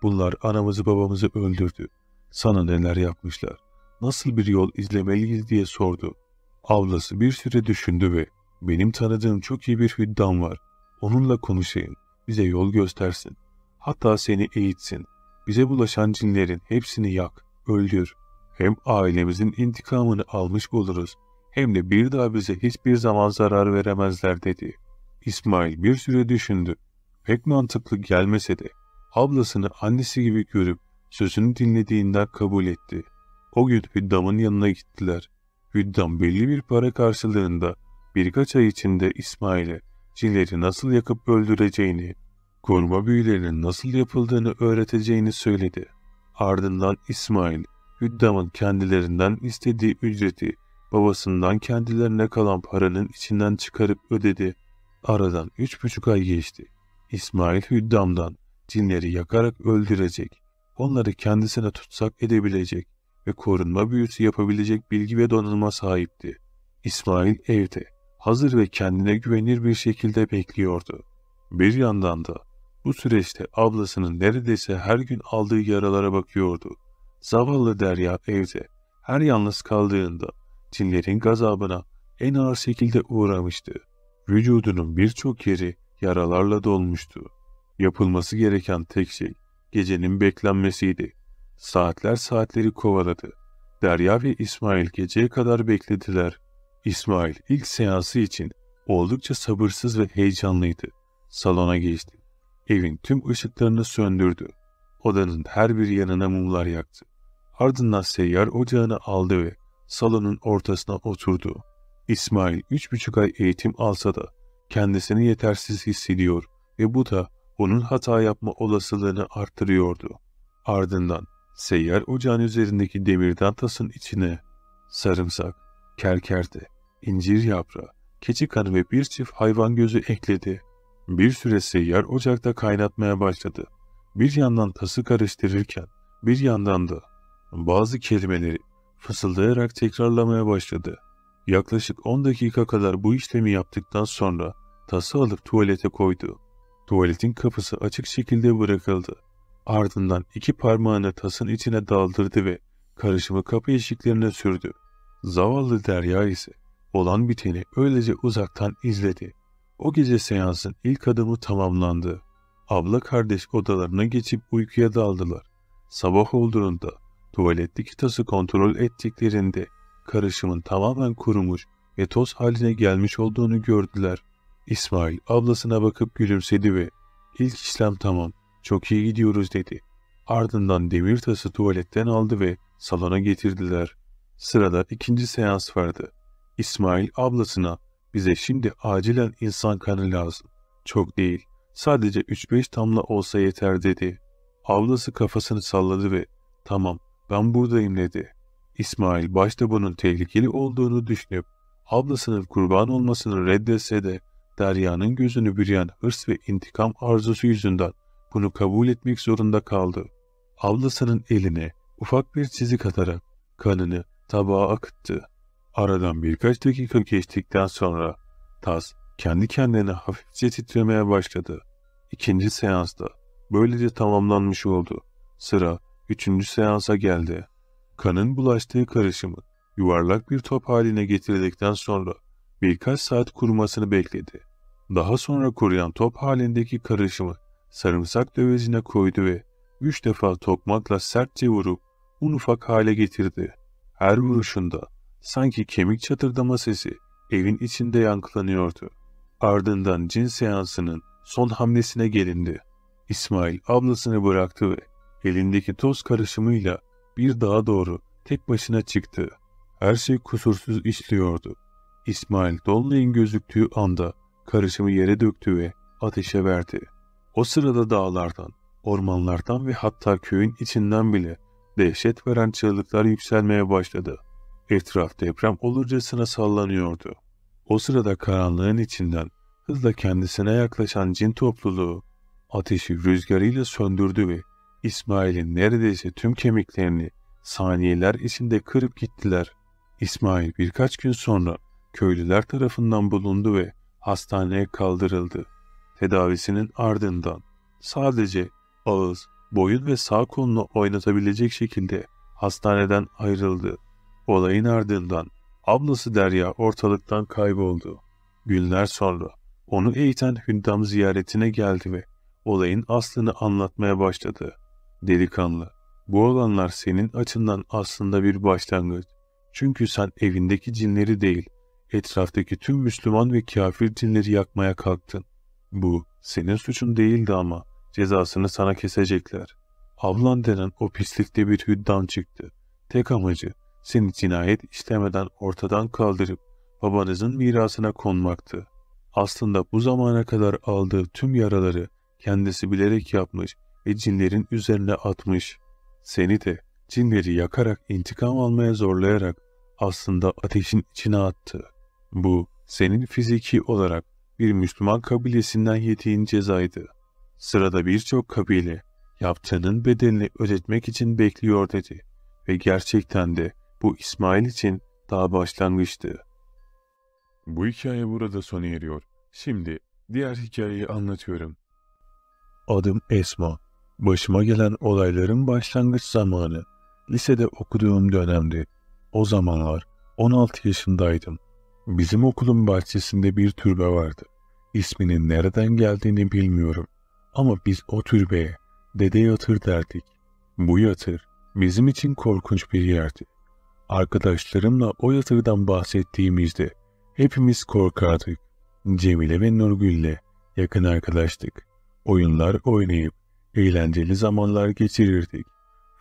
Bunlar anamızı babamızı öldürdü. Sana neler yapmışlar? Nasıl bir yol izlemeliyiz diye sordu. Ablası bir süre düşündü ve benim tanıdığım çok iyi bir hüddam var. Onunla konuşayım. Bize yol göstersin. Hatta seni eğitsin. Bize bulaşan cinlerin hepsini yak, öldür. Hem ailemizin intikamını almış oluruz. Hem de bir daha bize hiçbir zaman zarar veremezler dedi. İsmail bir süre düşündü. Pek mantıklı gelmese de ablasını annesi gibi görüp sözünü dinlediğinden kabul etti. O gün Hüddam'ın yanına gittiler. Hüddam belli bir para karşılığında birkaç ay içinde İsmail'e cinleri nasıl yakıp öldüreceğini, koruma büyülerinin nasıl yapıldığını öğreteceğini söyledi. Ardından İsmail, Hüddam'ın kendilerinden istediği ücreti babasından kendilerine kalan paranın içinden çıkarıp ödedi. Aradan üç buçuk ay geçti. İsmail Hüddam'dan cinleri yakarak öldürecek, onları kendisine tutsak edebilecek ve korunma büyüsü yapabilecek bilgi ve donanıma sahipti. İsmail evde hazır ve kendine güvenir bir şekilde bekliyordu. Bir yandan da bu süreçte ablasının neredeyse her gün aldığı yaralara bakıyordu. Zavallı Derya evde, her yalnız kaldığında cinlerin gazabına en ağır şekilde uğramıştı. Vücudunun birçok yeri yaralarla dolmuştu. Yapılması gereken tek şey gecenin beklenmesiydi. Saatler saatleri kovaladı. Derya ve İsmail geceye kadar beklediler İsmail ilk seansı için oldukça sabırsız ve heyecanlıydı. Salona geçti. Evin tüm ışıklarını söndürdü. Odanın her bir yanına mumlar yaktı. Ardından seyyar ocağını aldı ve salonun ortasına oturdu. İsmail üç buçuk ay eğitim alsa da kendisini yetersiz hissediyor ve bu da onun hata yapma olasılığını arttırıyordu. Ardından seyyar ocağın üzerindeki demirden tasın içine sarımsak, kerkerde incir yaprağı, keçi kanı ve bir çift hayvan gözü ekledi. Bir süre seyyar ocakta kaynatmaya başladı. Bir yandan tası karıştırırken bir yandan da bazı kelimeleri fısıldayarak tekrarlamaya başladı. Yaklaşık 10 dakika kadar bu işlemi yaptıktan sonra tası alıp tuvalete koydu. Tuvaletin kapısı açık şekilde bırakıldı. Ardından iki parmağını tasın içine daldırdı ve karışımı kapı eşiklerine sürdü. Zavallı Derya ise Olan biteni öylece uzaktan izledi. O gece seansın ilk adımı tamamlandı. Abla kardeş odalarına geçip uykuya daldılar. Sabah olduğunda tuvaletteki tası kontrol ettiklerinde karışımın tamamen kurumuş ve toz haline gelmiş olduğunu gördüler. İsmail ablasına bakıp gülümsedi ve ilk işlem tamam, çok iyi gidiyoruz dedi. Ardından demir tası tuvaletten aldı ve salona getirdiler. Sırada ikinci seans vardı. İsmail ablasına bize şimdi acilen insan kanı lazım. Çok değil, sadece 3-5 damla olsa yeter dedi. Ablası kafasını salladı ve tamam ben buradayım dedi. İsmail başta bunun tehlikeli olduğunu düşünüp ablasının kurban olmasını reddetse de Derya'nın gözünü bürüyen hırs ve intikam arzusu yüzünden bunu kabul etmek zorunda kaldı. Ablasının eline ufak bir çizik atarak kanını tabağa akıttı. Aradan birkaç dakika geçtikten sonra tas kendi kendine hafifçe titremeye başladı. İkinci seans da böylece tamamlanmış oldu. Sıra üçüncü seansa geldi. Kanın bulaştığı karışımı yuvarlak bir top haline getirdikten sonra birkaç saat kurumasını bekledi. Daha sonra kuruyan top halindeki karışımı sarımsak dövizine koydu ve üç defa tokmakla sertçe vurup un ufak hale getirdi. Her vuruşunda Sanki kemik çatırdama sesi evin içinde yankılanıyordu. Ardından cin seansının son hamlesine gelindi. İsmail ablasını bıraktı ve elindeki toz karışımıyla bir dağa doğru tek başına çıktı. Her şey kusursuz işliyordu. İsmail Dolunay'ın gözüktüğü anda karışımı yere döktü ve ateşe verdi. O sırada dağlardan, ormanlardan ve hatta köyün içinden bile dehşet veren çığlıklar yükselmeye başladı. Etraf deprem olurcasına sallanıyordu. O sırada karanlığın içinden hızla kendisine yaklaşan cin topluluğu ateşi rüzgarıyla söndürdü ve İsmail'in neredeyse tüm kemiklerini saniyeler içinde kırıp gittiler. İsmail birkaç gün sonra köylüler tarafından bulundu ve hastaneye kaldırıldı. Tedavisinin ardından sadece ağız, boyun ve sağ kolunu oynatabilecek şekilde hastaneden ayrıldı. Olayın ardından ablası Derya ortalıktan kayboldu. Günler sonra onu eğiten Hündam ziyaretine geldi ve olayın aslını anlatmaya başladı. Delikanlı, bu olanlar senin açından aslında bir başlangıç. Çünkü sen evindeki cinleri değil, etraftaki tüm Müslüman ve kafir cinleri yakmaya kalktın. Bu senin suçun değildi ama cezasını sana kesecekler. Ablan denen o pislikte bir hüddam çıktı. Tek amacı seni cinayet istemeden ortadan kaldırıp babanızın mirasına konmaktı. Aslında bu zamana kadar aldığı tüm yaraları kendisi bilerek yapmış ve cinlerin üzerine atmış. Seni de cinleri yakarak intikam almaya zorlayarak aslında ateşin içine attı. Bu senin fiziki olarak bir Müslüman kabilesinden yetiğin cezaydı. Sırada birçok kabile yaptığının bedelini ödetmek için bekliyor dedi ve gerçekten de bu İsmail için daha başlangıçtı. Bu hikaye burada sona eriyor. Şimdi diğer hikayeyi anlatıyorum. Adım Esma. Başıma gelen olayların başlangıç zamanı. Lisede okuduğum dönemdi. O zamanlar 16 yaşındaydım. Bizim okulun bahçesinde bir türbe vardı. İsminin nereden geldiğini bilmiyorum. Ama biz o türbeye dede yatır derdik. Bu yatır bizim için korkunç bir yerdi. Arkadaşlarımla o yatırdan bahsettiğimizde hepimiz korkardık. Cemile ve Nurgül'le yakın arkadaştık. Oyunlar oynayıp eğlenceli zamanlar geçirirdik.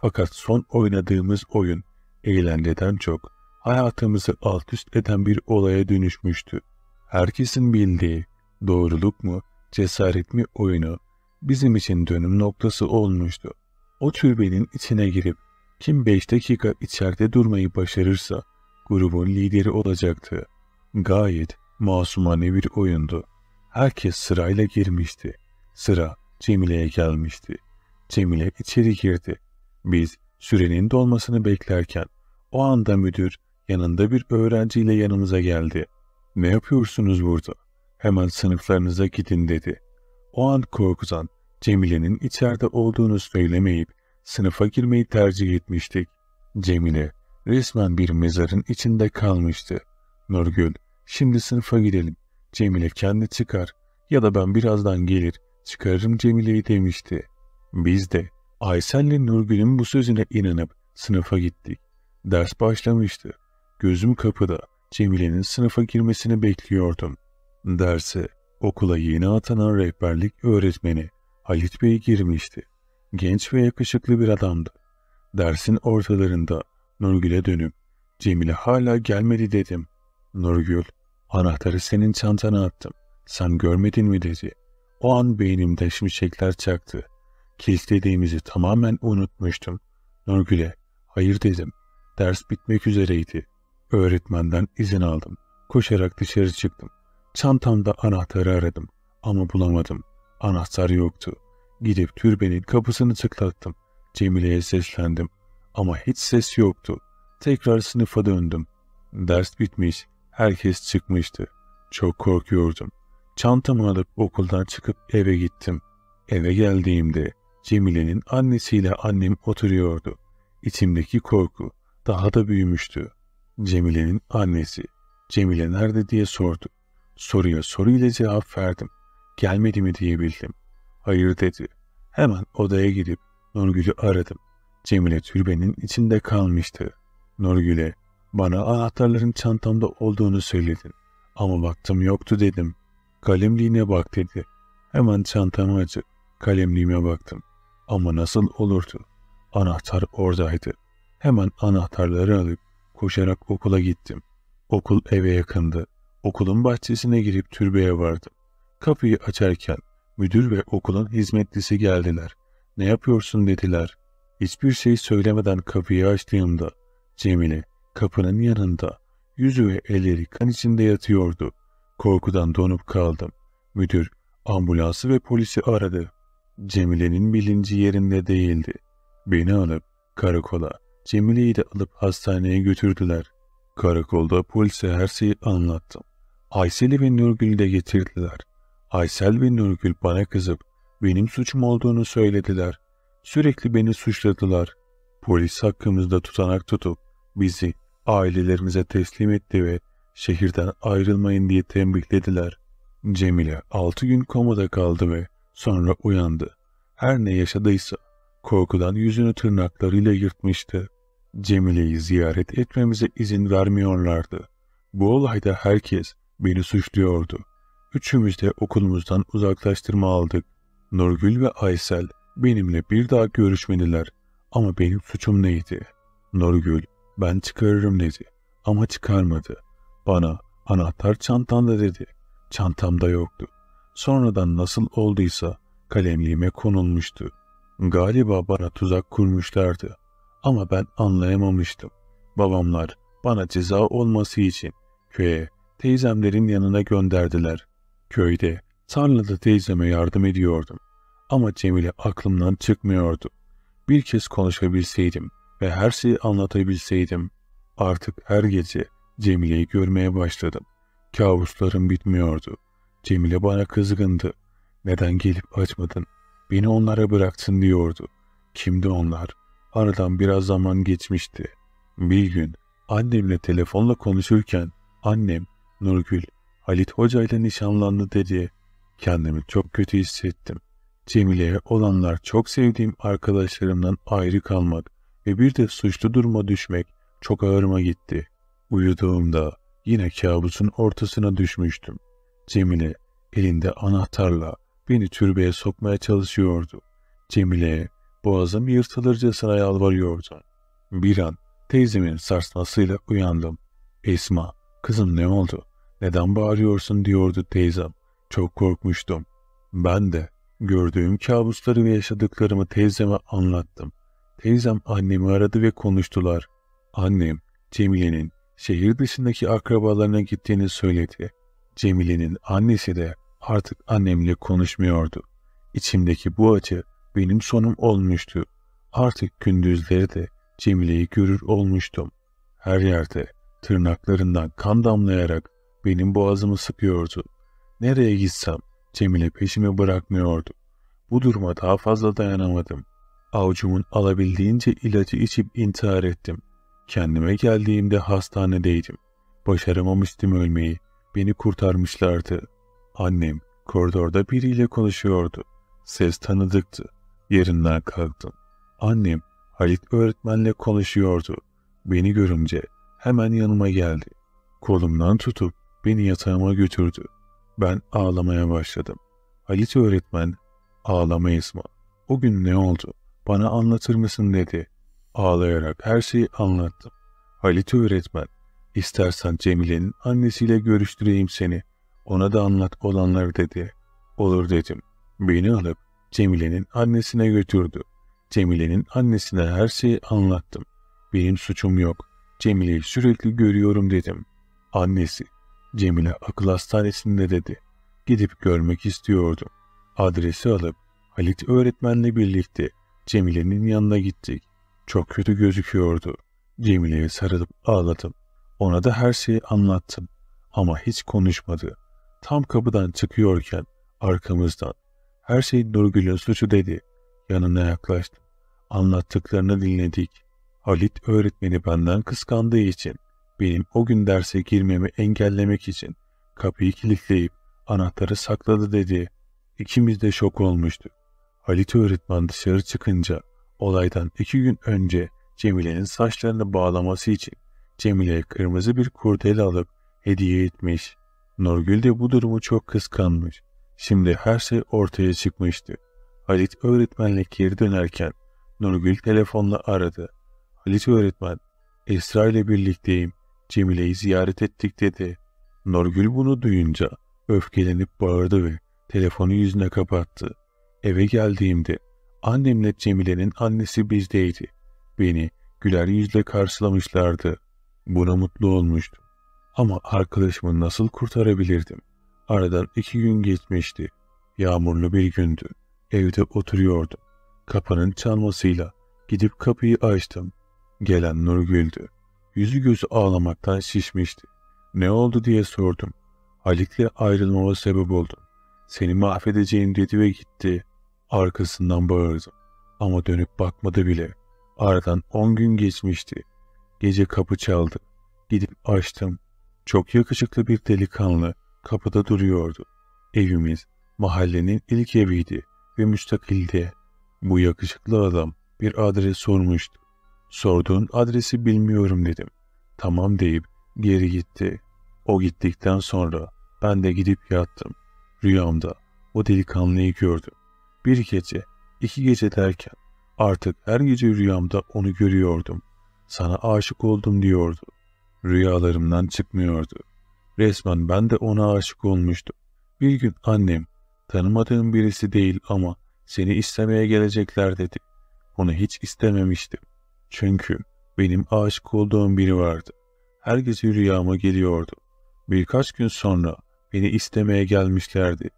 Fakat son oynadığımız oyun eğlenceden çok hayatımızı alt üst eden bir olaya dönüşmüştü. Herkesin bildiği doğruluk mu, cesaret mi oyunu bizim için dönüm noktası olmuştu. O türbenin içine girip kim 5 dakika içeride durmayı başarırsa grubun lideri olacaktı. Gayet masumane bir oyundu. Herkes sırayla girmişti. Sıra Cemile'ye gelmişti. Cemile içeri girdi. Biz sürenin dolmasını beklerken o anda müdür yanında bir öğrenciyle yanımıza geldi. Ne yapıyorsunuz burada? Hemen sınıflarınıza gidin dedi. O an korkudan Cemile'nin içeride olduğunu söylemeyip sınıfa girmeyi tercih etmiştik. Cemile resmen bir mezarın içinde kalmıştı. Nurgül, şimdi sınıfa gidelim. Cemile kendi çıkar ya da ben birazdan gelir çıkarırım Cemile'yi demişti. Biz de Aysel'le Nurgül'ün bu sözüne inanıp sınıfa gittik. Ders başlamıştı. Gözüm kapıda Cemile'nin sınıfa girmesini bekliyordum. Derse okula yeni atanan rehberlik öğretmeni Halit Bey girmişti. Genç ve yakışıklı bir adamdı. Dersin ortalarında Nurgül'e dönüp Cemile hala gelmedi dedim. Nurgül, anahtarı senin çantana attım. Sen görmedin mi dedi. O an beynimde şimşekler çaktı. Kilitlediğimizi tamamen unutmuştum. Nurgül'e, hayır dedim. Ders bitmek üzereydi. Öğretmenden izin aldım. Koşarak dışarı çıktım. Çantamda anahtarı aradım ama bulamadım. Anahtar yoktu. Gidip türbenin kapısını tıklattım. Cemile'ye seslendim. Ama hiç ses yoktu. Tekrar sınıfa döndüm. Ders bitmiş. Herkes çıkmıştı. Çok korkuyordum. Çantamı alıp okuldan çıkıp eve gittim. Eve geldiğimde Cemile'nin annesiyle annem oturuyordu. İçimdeki korku daha da büyümüştü. Cemile'nin annesi, Cemile nerede diye sordu. Soruya soru ile cevap verdim. Gelmedi mi diyebildim. Hayır dedi. Hemen odaya gidip Nurgül'ü aradım. Cemile türbenin içinde kalmıştı. Nurgül'e bana anahtarların çantamda olduğunu söyledin. Ama baktım yoktu dedim. Kalemliğine bak dedi. Hemen çantamı açı. kalemliğime baktım. Ama nasıl olurdu? Anahtar oradaydı. Hemen anahtarları alıp koşarak okula gittim. Okul eve yakındı. Okulun bahçesine girip türbeye vardım. Kapıyı açarken Müdür ve okulun hizmetlisi geldiler. Ne yapıyorsun dediler. Hiçbir şey söylemeden kapıyı açtığımda Cemile kapının yanında yüzü ve elleri kan içinde yatıyordu. Korkudan donup kaldım. Müdür ambulansı ve polisi aradı. Cemile'nin bilinci yerinde değildi. Beni alıp karakola, Cemile'yi de alıp hastaneye götürdüler. Karakolda polise her şeyi anlattım. Aysel'i ve Nurgül'ü de getirdiler. Aysel ve Nurgül bana kızıp benim suçum olduğunu söylediler. Sürekli beni suçladılar. Polis hakkımızda tutanak tutup bizi ailelerimize teslim etti ve şehirden ayrılmayın diye tembihlediler. Cemile 6 gün komada kaldı ve sonra uyandı. Her ne yaşadıysa korkudan yüzünü tırnaklarıyla yırtmıştı. Cemile'yi ziyaret etmemize izin vermiyorlardı. Bu olayda herkes beni suçluyordu. Üçümüz de okulumuzdan uzaklaştırma aldık. Nurgül ve Aysel benimle bir daha görüşmediler. Ama benim suçum neydi? Nurgül, ben çıkarırım dedi. Ama çıkarmadı. Bana, anahtar çantanda dedi. Çantamda yoktu. Sonradan nasıl olduysa kalemliğime konulmuştu. Galiba bana tuzak kurmuşlardı. Ama ben anlayamamıştım. Babamlar bana ceza olması için köye, teyzemlerin yanına gönderdiler. Köyde, tarlada teyzeme yardım ediyordum. Ama Cemile aklımdan çıkmıyordu. Bir kez konuşabilseydim ve her şeyi anlatabilseydim. Artık her gece Cemile'yi görmeye başladım. Kabuslarım bitmiyordu. Cemile bana kızgındı. Neden gelip açmadın? Beni onlara bıraktın diyordu. Kimdi onlar? Aradan biraz zaman geçmişti. Bir gün annemle telefonla konuşurken annem Nurgül Halit Hoca ile nişanlandı dedi. Kendimi çok kötü hissettim. Cemile'ye olanlar çok sevdiğim arkadaşlarımdan ayrı kalmak ve bir de suçlu duruma düşmek çok ağırıma gitti. Uyuduğumda yine kabusun ortasına düşmüştüm. Cemile elinde anahtarla beni türbeye sokmaya çalışıyordu. Cemile boğazım yırtılırcasına yalvarıyordu. Bir an teyzemin sarsmasıyla uyandım. Esma, kızım ne oldu? Neden bağırıyorsun diyordu teyzem. Çok korkmuştum. Ben de gördüğüm kabusları ve yaşadıklarımı teyzeme anlattım. Teyzem annemi aradı ve konuştular. Annem Cemile'nin şehir dışındaki akrabalarına gittiğini söyledi. Cemile'nin annesi de artık annemle konuşmuyordu. İçimdeki bu acı benim sonum olmuştu. Artık gündüzleri de Cemile'yi görür olmuştum. Her yerde tırnaklarından kan damlayarak benim boğazımı sıkıyordu. Nereye gitsem Cemile peşimi bırakmıyordu. Bu duruma daha fazla dayanamadım. Avcumun alabildiğince ilacı içip intihar ettim. Kendime geldiğimde hastanedeydim. Başaramamıştım ölmeyi. Beni kurtarmışlardı. Annem koridorda biriyle konuşuyordu. Ses tanıdıktı. Yerinden kalktım. Annem Halit öğretmenle konuşuyordu. Beni görünce hemen yanıma geldi. Kolumdan tutup Beni yatağıma götürdü. Ben ağlamaya başladım. Halit öğretmen, ağlamayız mı? O gün ne oldu? Bana anlatır mısın dedi. Ağlayarak her şeyi anlattım. Halit öğretmen, istersen Cemile'nin annesiyle görüştüreyim seni. Ona da anlat olanları dedi. Olur dedim. Beni alıp Cemile'nin annesine götürdü. Cemile'nin annesine her şeyi anlattım. Benim suçum yok. Cemile'yi sürekli görüyorum dedim. Annesi Cemile akıl hastanesinde dedi. Gidip görmek istiyordum. Adresi alıp Halit öğretmenle birlikte Cemile'nin yanına gittik. Çok kötü gözüküyordu. Cemile'ye sarılıp ağladım. Ona da her şeyi anlattım ama hiç konuşmadı. Tam kapıdan çıkıyorken arkamızdan her şey Nurgül'ün suçu dedi. Yanına yaklaştım. Anlattıklarını dinledik. Halit öğretmeni benden kıskandığı için benim o gün derse girmemi engellemek için kapıyı kilitleyip anahtarı sakladı dedi. İkimiz de şok olmuştuk. Halit öğretmen dışarı çıkınca olaydan iki gün önce Cemile'nin saçlarını bağlaması için Cemile'ye kırmızı bir kurdele alıp hediye etmiş. Nurgül de bu durumu çok kıskanmış. Şimdi her şey ortaya çıkmıştı. Halit öğretmenle geri dönerken Nurgül telefonla aradı. Halit öğretmen, Esra ile birlikteyim. Cemile'yi ziyaret ettik dedi. Nurgül bunu duyunca öfkelenip bağırdı ve telefonu yüzüne kapattı. Eve geldiğimde annemle Cemile'nin annesi bizdeydi. Beni güler yüzle karşılamışlardı. Buna mutlu olmuştum. Ama arkadaşımı nasıl kurtarabilirdim? Aradan iki gün geçmişti. Yağmurlu bir gündü. Evde oturuyordum. Kapının çalmasıyla gidip kapıyı açtım. Gelen Nurgül'dü. Yüzü gözü ağlamaktan şişmişti. Ne oldu diye sordum. Halik'le ayrılmama sebep oldum. Seni mahvedeceğim dedi ve gitti. Arkasından bağırdım. Ama dönüp bakmadı bile. Aradan on gün geçmişti. Gece kapı çaldı. Gidip açtım. Çok yakışıklı bir delikanlı kapıda duruyordu. Evimiz mahallenin ilk eviydi ve müstakildi. Bu yakışıklı adam bir adres sormuştu. Sorduğun adresi bilmiyorum dedim. Tamam deyip geri gitti. O gittikten sonra ben de gidip yattım. Rüyamda o delikanlıyı gördüm. Bir gece, iki gece derken artık her gece rüyamda onu görüyordum. Sana aşık oldum diyordu. Rüyalarımdan çıkmıyordu. Resmen ben de ona aşık olmuştum. Bir gün annem, tanımadığım birisi değil ama seni istemeye gelecekler dedi. Onu hiç istememiştim. Çünkü benim aşık olduğum biri vardı. Her gece rüyama geliyordu. Birkaç gün sonra beni istemeye gelmişlerdi.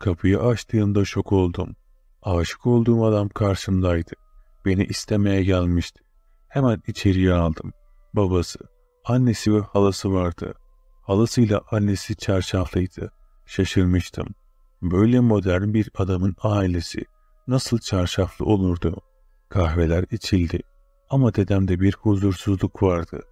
Kapıyı açtığımda şok oldum. Aşık olduğum adam karşımdaydı. Beni istemeye gelmişti. Hemen içeriye aldım. Babası, annesi ve halası vardı. Halasıyla annesi çarşaflıydı. Şaşırmıştım. Böyle modern bir adamın ailesi nasıl çarşaflı olurdu? Kahveler içildi. Ama dedemde bir huzursuzluk vardı.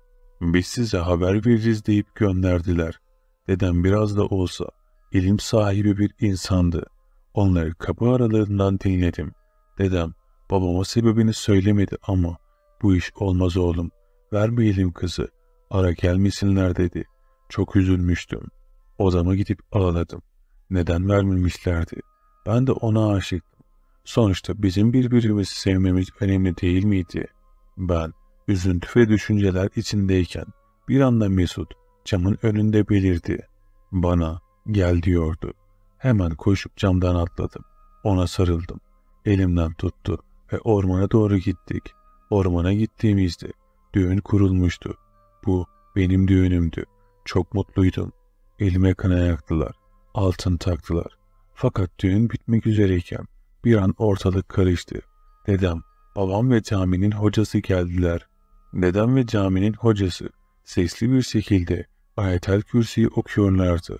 Biz size haber veririz deyip gönderdiler. Dedem biraz da olsa ilim sahibi bir insandı. Onları kapı aralarından dinledim. Dedem babama sebebini söylemedi ama bu iş olmaz oğlum. Vermeyelim kızı. Ara gelmesinler dedi. Çok üzülmüştüm. Odama gidip ağladım. Neden vermemişlerdi? Ben de ona aşıktım. Sonuçta bizim birbirimizi sevmemiz önemli değil miydi?'' Ben üzüntü ve düşünceler içindeyken bir anda Mesut camın önünde belirdi. Bana gel diyordu. Hemen koşup camdan atladım. Ona sarıldım. Elimden tuttu ve ormana doğru gittik. Ormana gittiğimizde düğün kurulmuştu. Bu benim düğünümdü. Çok mutluydum. Elime kına yaktılar. Altın taktılar. Fakat düğün bitmek üzereyken bir an ortalık karıştı. Dedem Babam ve caminin hocası geldiler. Dedem ve caminin hocası sesli bir şekilde ayetel kürsüyü okuyorlardı.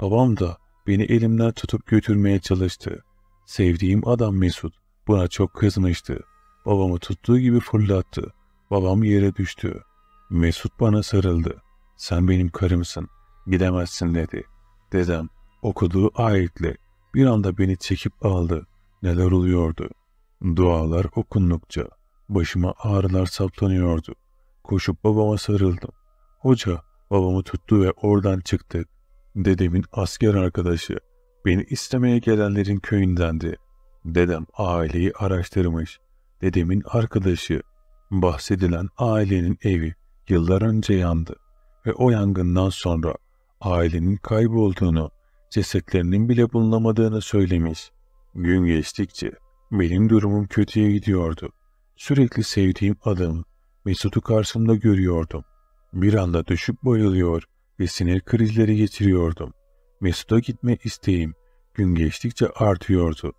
Babam da beni elimden tutup götürmeye çalıştı. Sevdiğim adam Mesut buna çok kızmıştı. Babamı tuttuğu gibi fırlattı. Babam yere düştü. Mesut bana sarıldı. Sen benim karımsın. Gidemezsin dedi. Dedem okuduğu ayetle bir anda beni çekip aldı. Neler oluyordu?'' Dualar okundukça başıma ağrılar saplanıyordu. Koşup babama sarıldım. Hoca babamı tuttu ve oradan çıktık. Dedemin asker arkadaşı beni istemeye gelenlerin köyündendi. Dedem aileyi araştırmış. Dedemin arkadaşı bahsedilen ailenin evi yıllar önce yandı ve o yangından sonra ailenin kaybolduğunu, cesetlerinin bile bulunamadığını söylemiş. Gün geçtikçe benim durumum kötüye gidiyordu. Sürekli sevdiğim adam Mesut'u karşımda görüyordum. Bir anda düşüp bayılıyor ve sinir krizleri getiriyordum. Mesut'a gitme isteğim gün geçtikçe artıyordu.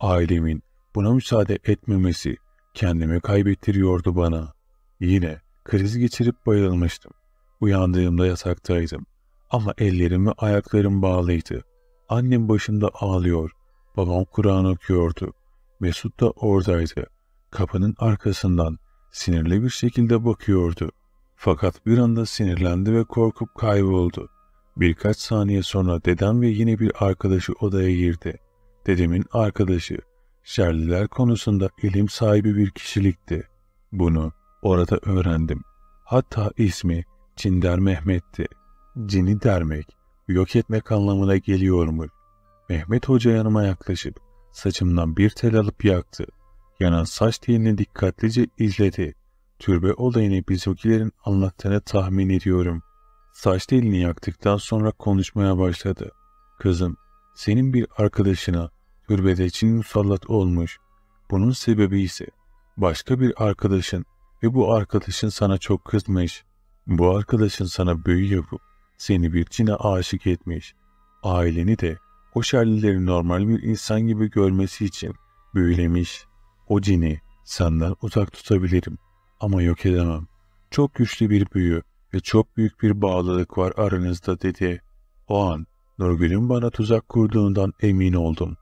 Ailemin buna müsaade etmemesi kendimi kaybettiriyordu bana. Yine kriz geçirip bayılmıştım. Uyandığımda yataktaydım. Ama ellerim ve ayaklarım bağlıydı. Annem başımda ağlıyor. Babam Kur'an okuyordu. Mesut da oradaydı. Kapının arkasından sinirli bir şekilde bakıyordu. Fakat bir anda sinirlendi ve korkup kayboldu. Birkaç saniye sonra dedem ve yine bir arkadaşı odaya girdi. Dedemin arkadaşı, şerliler konusunda ilim sahibi bir kişilikti. Bunu orada öğrendim. Hatta ismi Cinder Mehmet'ti. Cini dermek, yok etmek anlamına geliyormuş. Mehmet Hoca yanıma yaklaşıp Saçımdan bir tel alıp yaktı. Yanan saç telini dikkatlice izledi. Türbe olayını bizimkilerin anlattığını tahmin ediyorum. Saç telini yaktıktan sonra konuşmaya başladı. Kızım, senin bir arkadaşına türbede için musallat olmuş. Bunun sebebi ise başka bir arkadaşın ve bu arkadaşın sana çok kızmış. Bu arkadaşın sana büyü yapıp seni bir cine aşık etmiş. Aileni de o normal bir insan gibi görmesi için büyülemiş o cini senden uzak tutabilirim ama yok edemem. Çok güçlü bir büyü ve çok büyük bir bağlılık var aranızda dedi. O an Nurgül'ün bana tuzak kurduğundan emin oldum.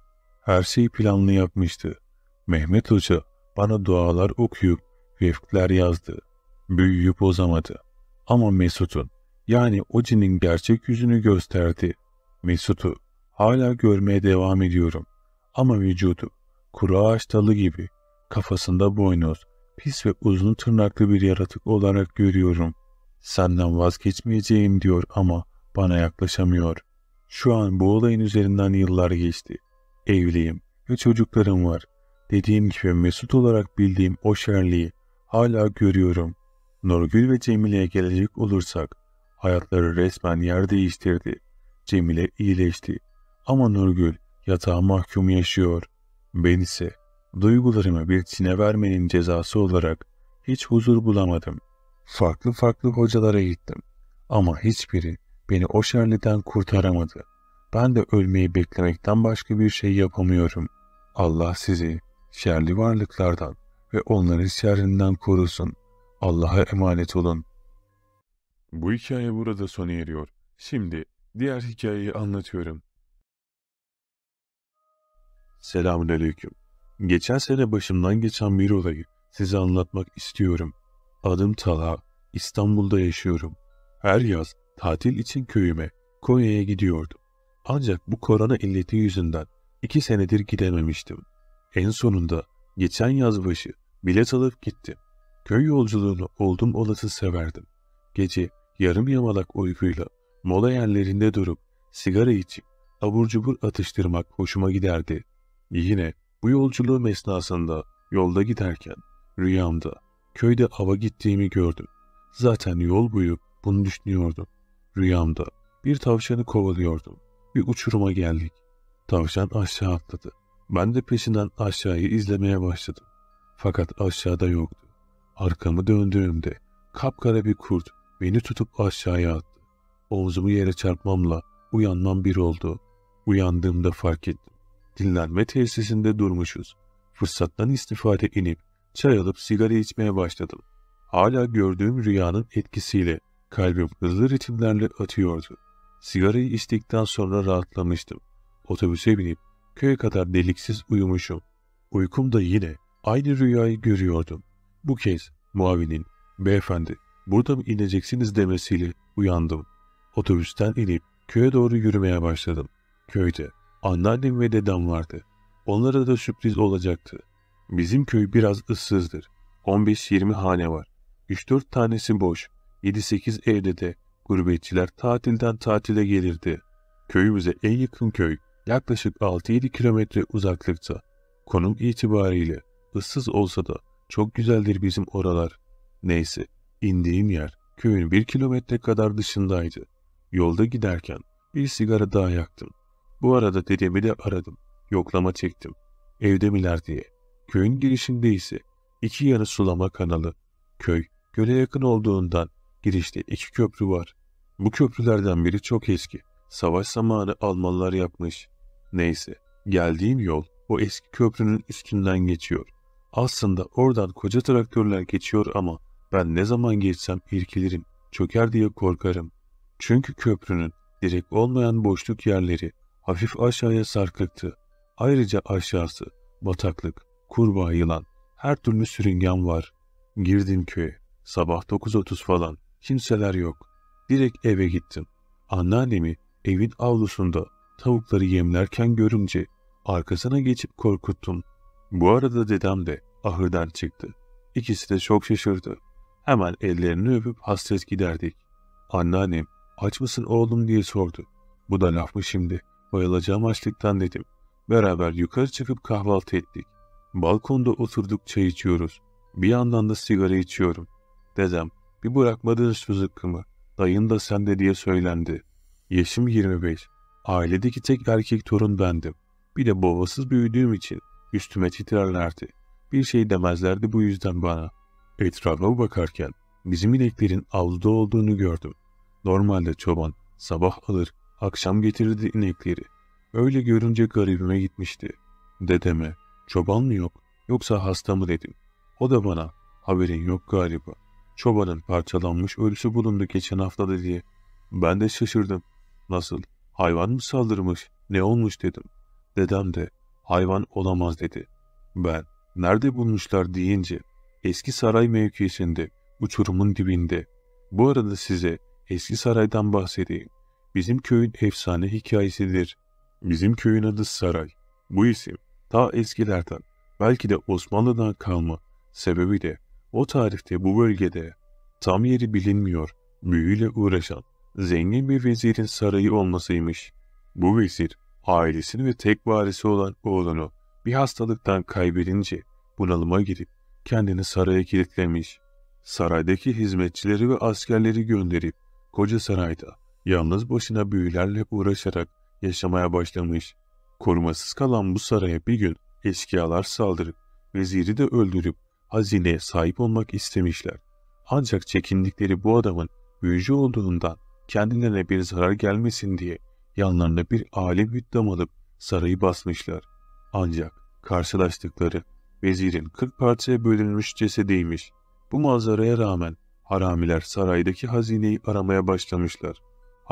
Her şeyi planlı yapmıştı. Mehmet Hoca bana dualar okuyup vefkler yazdı. Büyüyü bozamadı. Ama Mesut'un yani o cinin gerçek yüzünü gösterdi. Mesut'u Hala görmeye devam ediyorum. Ama vücudu, kuru ağaç dalı gibi, kafasında boynuz, pis ve uzun tırnaklı bir yaratık olarak görüyorum. Senden vazgeçmeyeceğim diyor ama bana yaklaşamıyor. Şu an bu olayın üzerinden yıllar geçti. Evliyim ve çocuklarım var. Dediğim gibi mesut olarak bildiğim o şerliği hala görüyorum. Nurgül ve Cemile'ye gelecek olursak hayatları resmen yer değiştirdi. Cemile iyileşti ama Nurgül yatağa mahkum yaşıyor. Ben ise duygularımı bir çine vermenin cezası olarak hiç huzur bulamadım. Farklı farklı hocalara gittim. Ama hiçbiri beni o şerliden kurtaramadı. Ben de ölmeyi beklemekten başka bir şey yapamıyorum. Allah sizi şerli varlıklardan ve onların şerrinden korusun. Allah'a emanet olun. Bu hikaye burada sona eriyor. Şimdi diğer hikayeyi anlatıyorum. Selamun Aleyküm. Geçen sene başımdan geçen bir olayı size anlatmak istiyorum. Adım Tala, İstanbul'da yaşıyorum. Her yaz tatil için köyüme, Konya'ya gidiyordum. Ancak bu korona illeti yüzünden iki senedir gidememiştim. En sonunda geçen yaz başı bilet alıp gittim. Köy yolculuğunu oldum olası severdim. Gece yarım yamalak uykuyla mola yerlerinde durup sigara içip abur cubur atıştırmak hoşuma giderdi. Yine bu yolculuğum esnasında yolda giderken rüyamda köyde ava gittiğimi gördüm. Zaten yol boyu bunu düşünüyordum. Rüyamda bir tavşanı kovalıyordum. Bir uçuruma geldik. Tavşan aşağı atladı. Ben de peşinden aşağıyı izlemeye başladım. Fakat aşağıda yoktu. Arkamı döndüğümde kapkara bir kurt beni tutup aşağıya attı. Omzumu yere çarpmamla uyanmam bir oldu. Uyandığımda fark ettim dinlenme tesisinde durmuşuz. Fırsattan istifade inip çay alıp sigara içmeye başladım. Hala gördüğüm rüyanın etkisiyle kalbim hızlı ritimlerle atıyordu. Sigarayı içtikten sonra rahatlamıştım. Otobüse binip köye kadar deliksiz uyumuşum. Uykumda yine aynı rüyayı görüyordum. Bu kez muavinin, beyefendi burada mı ineceksiniz demesiyle uyandım. Otobüsten inip köye doğru yürümeye başladım. Köyde Anneannem ve dedem vardı. Onlara da sürpriz olacaktı. Bizim köy biraz ıssızdır. 15-20 hane var. 3-4 tanesi boş. 7-8 evde de gurbetçiler tatilden tatile gelirdi. Köyümüze en yakın köy yaklaşık 6-7 kilometre uzaklıkta. Konum itibariyle ıssız olsa da çok güzeldir bizim oralar. Neyse indiğim yer köyün bir kilometre kadar dışındaydı. Yolda giderken bir sigara daha yaktım. Bu arada dedemi de aradım. Yoklama çektim. Evde miler diye. Köyün girişinde ise iki yanı sulama kanalı. Köy göle yakın olduğundan girişte iki köprü var. Bu köprülerden biri çok eski. Savaş zamanı Almanlar yapmış. Neyse geldiğim yol o eski köprünün üstünden geçiyor. Aslında oradan koca traktörler geçiyor ama ben ne zaman geçsem irkilirim, çöker diye korkarım. Çünkü köprünün direk olmayan boşluk yerleri hafif aşağıya sarkıktı. Ayrıca aşağısı, bataklık, kurbağa yılan, her türlü sürüngen var. Girdim köye. Sabah 9.30 falan. Kimseler yok. Direkt eve gittim. Anneannemi evin avlusunda tavukları yemlerken görünce arkasına geçip korkuttum. Bu arada dedem de ahırdan çıktı. İkisi de çok şaşırdı. Hemen ellerini öpüp hasret giderdik. Anneannem aç mısın oğlum diye sordu. Bu da laf mı şimdi? bayılacağım açlıktan dedim. Beraber yukarı çıkıp kahvaltı ettik. Balkonda oturduk çay içiyoruz. Bir yandan da sigara içiyorum. Dedem, bir bırakmadınız şu zıkkımı. Dayın da sende diye söylendi. Yaşım 25. Ailedeki tek erkek torun bendim. Bir de babasız büyüdüğüm için üstüme titrerlerdi. Bir şey demezlerdi bu yüzden bana. Etrafa bakarken bizim ineklerin avluda olduğunu gördüm. Normalde çoban sabah alır Akşam getirdi inekleri. Öyle görünce garibime gitmişti. Dedeme, çoban mı yok yoksa hasta mı dedim. O da bana, haberin yok galiba. Çobanın parçalanmış ölüsü bulundu geçen hafta dedi. Ben de şaşırdım. Nasıl, hayvan mı saldırmış, ne olmuş dedim. Dedem de, hayvan olamaz dedi. Ben, nerede bulmuşlar deyince, eski saray mevkisinde, uçurumun dibinde. Bu arada size eski saraydan bahsedeyim bizim köyün efsane hikayesidir. Bizim köyün adı Saray. Bu isim ta eskilerden, belki de Osmanlı'dan kalma. Sebebi de o tarihte bu bölgede tam yeri bilinmiyor, büyüyle uğraşan zengin bir vezirin sarayı olmasıymış. Bu vezir ailesini ve tek varisi olan oğlunu bir hastalıktan kaybedince bunalıma girip kendini saraya kilitlemiş. Saraydaki hizmetçileri ve askerleri gönderip koca sarayda Yalnız başına büyülerle uğraşarak yaşamaya başlamış. Korumasız kalan bu saraya bir gün eşkıyalar saldırıp veziri de öldürüp hazineye sahip olmak istemişler. Ancak çekindikleri bu adamın büyücü olduğundan kendilerine bir zarar gelmesin diye yanlarında bir alim hüddam alıp sarayı basmışlar. Ancak karşılaştıkları vezirin 40 parçaya bölünmüş cesediymiş. Bu manzaraya rağmen haramiler saraydaki hazineyi aramaya başlamışlar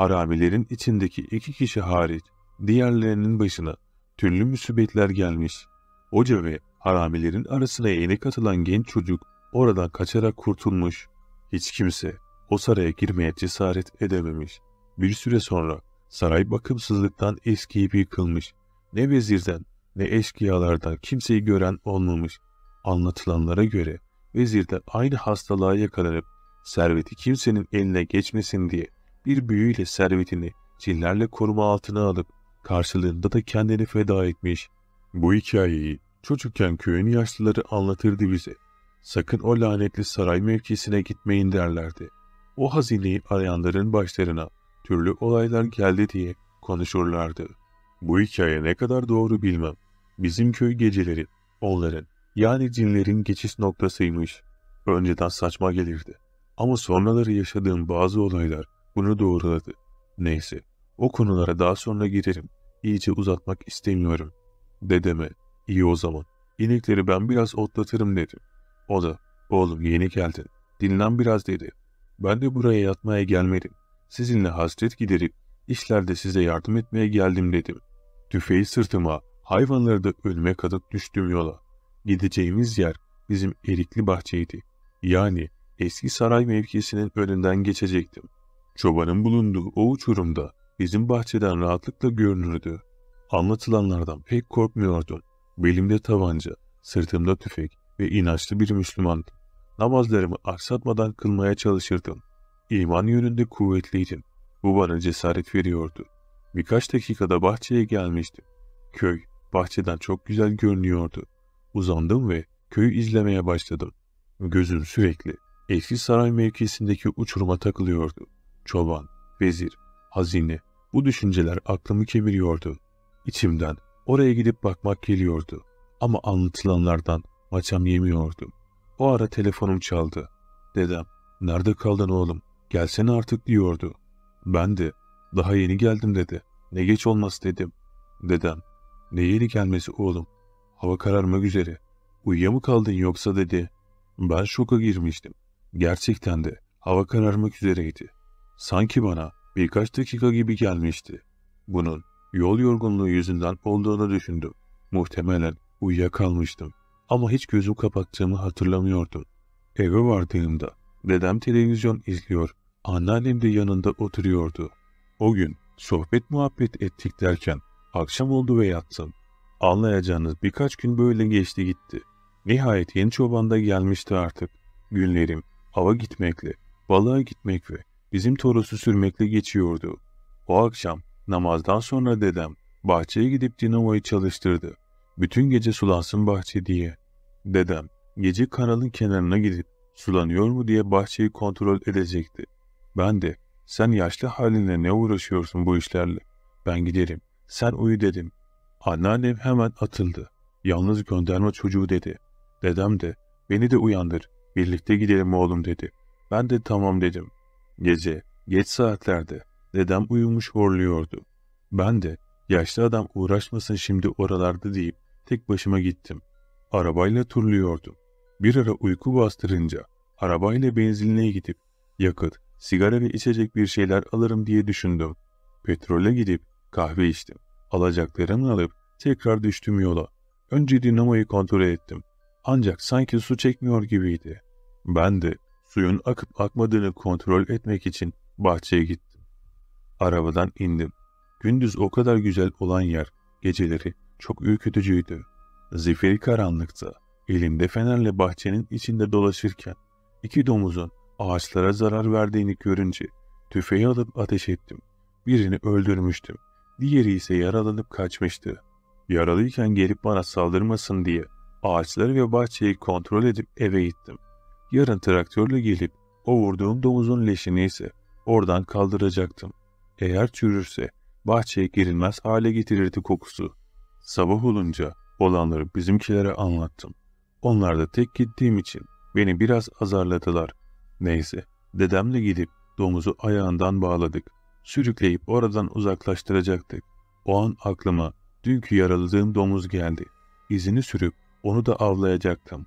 haramilerin içindeki iki kişi hariç diğerlerinin başına türlü müsibetler gelmiş. Hoca ve haramilerin arasına yeni katılan genç çocuk oradan kaçarak kurtulmuş. Hiç kimse o saraya girmeye cesaret edememiş. Bir süre sonra saray bakımsızlıktan eskiyip yıkılmış. Ne vezirden ne eşkıyalardan kimseyi gören olmamış. Anlatılanlara göre vezirden aynı hastalığa yakalanıp serveti kimsenin eline geçmesin diye bir büyüyle servetini cillerle koruma altına alıp karşılığında da kendini feda etmiş. Bu hikayeyi çocukken köyün yaşlıları anlatırdı bize. Sakın o lanetli saray mevkisine gitmeyin derlerdi. O hazineyi arayanların başlarına türlü olaylar geldi diye konuşurlardı. Bu hikaye ne kadar doğru bilmem. Bizim köy geceleri onların yani cinlerin geçiş noktasıymış. Önceden saçma gelirdi. Ama sonraları yaşadığım bazı olaylar bunu doğruladı. Neyse, o konulara daha sonra girerim. İyice uzatmak istemiyorum. Dedeme, iyi o zaman. İnekleri ben biraz otlatırım dedim. O da, oğlum yeni geldin. Dinlen biraz dedi. Ben de buraya yatmaya gelmedim. Sizinle hasret giderip işlerde size yardım etmeye geldim dedim. Tüfeği sırtıma, hayvanları da ölüme kadıp düştüm yola. Gideceğimiz yer bizim erikli bahçeydi. Yani eski saray mevkisinin önünden geçecektim. Çobanın bulunduğu o uçurumda bizim bahçeden rahatlıkla görünürdü. Anlatılanlardan pek korkmuyordum. Belimde tabanca, sırtımda tüfek ve inançlı bir Müslümandım. Namazlarımı aksatmadan kılmaya çalışırdım. İman yönünde kuvvetliydim. Bu bana cesaret veriyordu. Birkaç dakikada bahçeye gelmiştim. Köy, bahçeden çok güzel görünüyordu. Uzandım ve köyü izlemeye başladım. Gözüm sürekli eski saray mevkisindeki uçuruma takılıyordu çoban, vezir, hazine bu düşünceler aklımı kemiriyordu. İçimden oraya gidip bakmak geliyordu ama anlatılanlardan maçam yemiyordum. O ara telefonum çaldı. Dedem, nerede kaldın oğlum? Gelsene artık diyordu. Ben de, daha yeni geldim dedi. Ne geç olmaz dedim. Dedem, ne yeni gelmesi oğlum? Hava kararmak üzere. Uyuya mı kaldın yoksa dedi. Ben şoka girmiştim. Gerçekten de hava kararmak üzereydi. Sanki bana birkaç dakika gibi gelmişti. Bunun yol yorgunluğu yüzünden olduğunu düşündüm. Muhtemelen uyuyakalmıştım ama hiç gözüm kapattığımı hatırlamıyordum. Eve vardığımda dedem televizyon izliyor, anneannem de yanında oturuyordu. O gün sohbet muhabbet ettik derken akşam oldu ve yattım. Anlayacağınız birkaç gün böyle geçti gitti. Nihayet yeni çoban da gelmişti artık. Günlerim hava gitmekle, balığa gitmek ve bizim torosu sürmekle geçiyordu. O akşam namazdan sonra dedem bahçeye gidip dinamoyu çalıştırdı. Bütün gece sulansın bahçe diye. Dedem gece kanalın kenarına gidip sulanıyor mu diye bahçeyi kontrol edecekti. Ben de sen yaşlı halinle ne uğraşıyorsun bu işlerle? Ben giderim. Sen uyu dedim. Anneannem hemen atıldı. Yalnız gönderme çocuğu dedi. Dedem de beni de uyandır. Birlikte gidelim oğlum dedi. Ben de tamam dedim. Gece, geç saatlerde dedem uyumuş horluyordu. Ben de yaşlı adam uğraşmasın şimdi oralarda deyip tek başıma gittim. Arabayla turluyordum. Bir ara uyku bastırınca arabayla benzinliğe gidip yakıt, sigara ve içecek bir şeyler alırım diye düşündüm. Petrole gidip kahve içtim. Alacaklarımı alıp tekrar düştüm yola. Önce dinamoyu kontrol ettim. Ancak sanki su çekmiyor gibiydi. Ben de Suyun akıp akmadığını kontrol etmek için bahçeye gittim. Arabadan indim. Gündüz o kadar güzel olan yer, geceleri çok ürkütücüydü. Zifiri karanlıktı. elimde fenerle bahçenin içinde dolaşırken, iki domuzun ağaçlara zarar verdiğini görünce tüfeği alıp ateş ettim. Birini öldürmüştüm, diğeri ise yaralanıp kaçmıştı. Yaralıyken gelip bana saldırmasın diye ağaçları ve bahçeyi kontrol edip eve gittim.'' Yarın traktörle gelip o vurduğum domuzun leşini ise oradan kaldıracaktım. Eğer çürürse bahçeye girilmez hale getirirdi kokusu. Sabah olunca olanları bizimkilere anlattım. Onlar da tek gittiğim için beni biraz azarladılar. Neyse dedemle gidip domuzu ayağından bağladık. Sürükleyip oradan uzaklaştıracaktık. O an aklıma dünkü yaraladığım domuz geldi. İzini sürüp onu da avlayacaktım.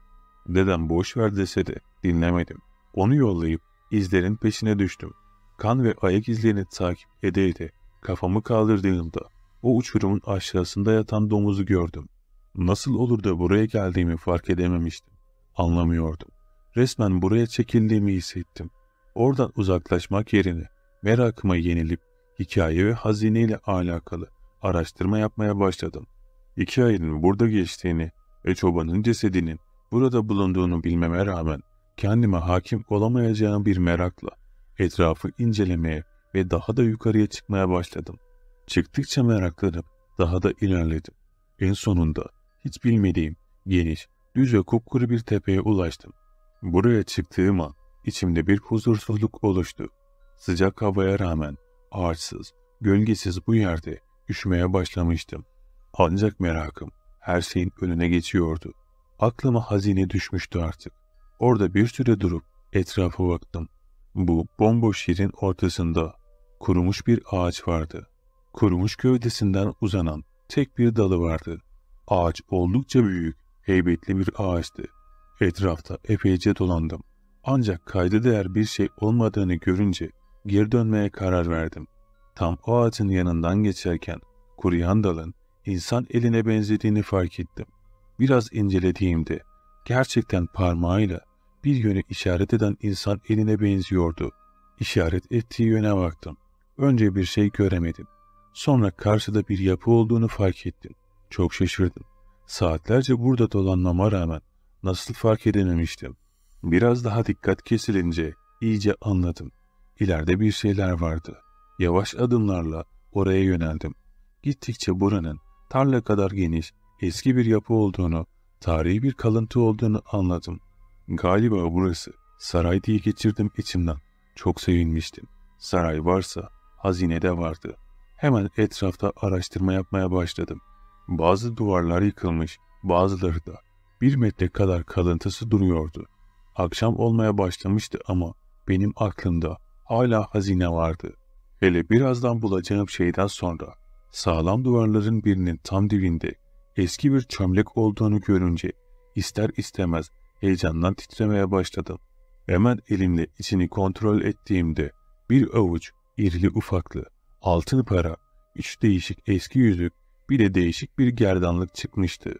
Dedem boş ver dese de dinlemedim. Onu yollayıp izlerin peşine düştüm. Kan ve ayak izlerini takip ede ede kafamı kaldırdığımda o uçurumun aşağısında yatan domuzu gördüm. Nasıl olur da buraya geldiğimi fark edememiştim. Anlamıyordum. Resmen buraya çekildiğimi hissettim. Oradan uzaklaşmak yerine merakıma yenilip hikaye ve hazineyle alakalı araştırma yapmaya başladım. İki ayın burada geçtiğini ve çobanın cesedinin burada bulunduğunu bilmeme rağmen kendime hakim olamayacağım bir merakla etrafı incelemeye ve daha da yukarıya çıkmaya başladım. Çıktıkça meraklanıp daha da ilerledim. En sonunda hiç bilmediğim geniş, düz ve kupkuru bir tepeye ulaştım. Buraya çıktığım an içimde bir huzursuzluk oluştu. Sıcak havaya rağmen ağaçsız, gölgesiz bu yerde üşümeye başlamıştım. Ancak merakım her şeyin önüne geçiyordu. Aklıma hazine düşmüştü artık. Orada bir süre durup etrafa baktım. Bu bomboş yerin ortasında kurumuş bir ağaç vardı. Kurumuş gövdesinden uzanan tek bir dalı vardı. Ağaç oldukça büyük, heybetli bir ağaçtı. Etrafta epeyce dolandım. Ancak kayda değer bir şey olmadığını görünce geri dönmeye karar verdim. Tam o ağacın yanından geçerken kuruyan dalın insan eline benzediğini fark ettim. Biraz incelediğimde gerçekten parmağıyla bir yöne işaret eden insan eline benziyordu. İşaret ettiği yöne baktım. Önce bir şey göremedim. Sonra karşıda bir yapı olduğunu fark ettim. Çok şaşırdım. Saatlerce burada dolanmama rağmen nasıl fark edememiştim. Biraz daha dikkat kesilince iyice anladım. İleride bir şeyler vardı. Yavaş adımlarla oraya yöneldim. Gittikçe buranın tarla kadar geniş eski bir yapı olduğunu, tarihi bir kalıntı olduğunu anladım. Galiba burası. Saray diye geçirdim içimden. Çok sevinmiştim. Saray varsa hazine de vardı. Hemen etrafta araştırma yapmaya başladım. Bazı duvarlar yıkılmış, bazıları da bir metre kadar kalıntısı duruyordu. Akşam olmaya başlamıştı ama benim aklımda hala hazine vardı. Hele birazdan bulacağım şeyden sonra sağlam duvarların birinin tam dibinde eski bir çömlek olduğunu görünce ister istemez heyecandan titremeye başladım. Hemen elimle içini kontrol ettiğimde bir avuç irili ufaklı altın para, üç değişik eski yüzük, bir de değişik bir gerdanlık çıkmıştı.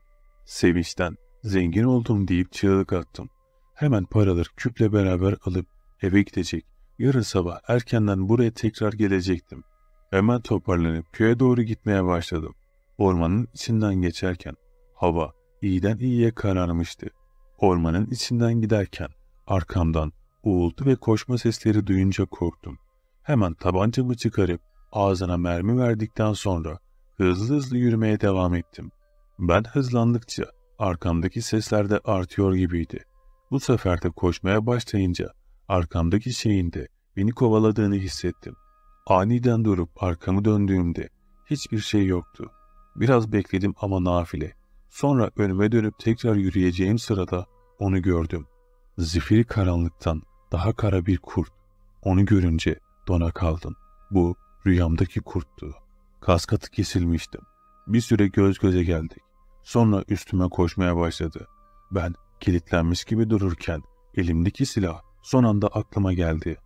Sevinçten zengin oldum deyip çığlık attım. Hemen paraları küple beraber alıp eve gidecek. Yarın sabah erkenden buraya tekrar gelecektim. Hemen toparlanıp köye doğru gitmeye başladım. Ormanın içinden geçerken hava iyiden iyiye kararmıştı. Ormanın içinden giderken arkamdan uğultu ve koşma sesleri duyunca korktum. Hemen tabancamı çıkarıp ağzına mermi verdikten sonra hızlı hızlı yürümeye devam ettim. Ben hızlandıkça arkamdaki sesler de artıyor gibiydi. Bu sefer de koşmaya başlayınca arkamdaki şeyin de beni kovaladığını hissettim. Aniden durup arkamı döndüğümde hiçbir şey yoktu. Biraz bekledim ama nafile. Sonra önüme dönüp tekrar yürüyeceğim sırada onu gördüm. Zifiri karanlıktan daha kara bir kurt. Onu görünce dona kaldım. Bu rüyamdaki kurttu. Kaskatı kesilmiştim. Bir süre göz göze geldik. Sonra üstüme koşmaya başladı. Ben kilitlenmiş gibi dururken elimdeki silah son anda aklıma geldi.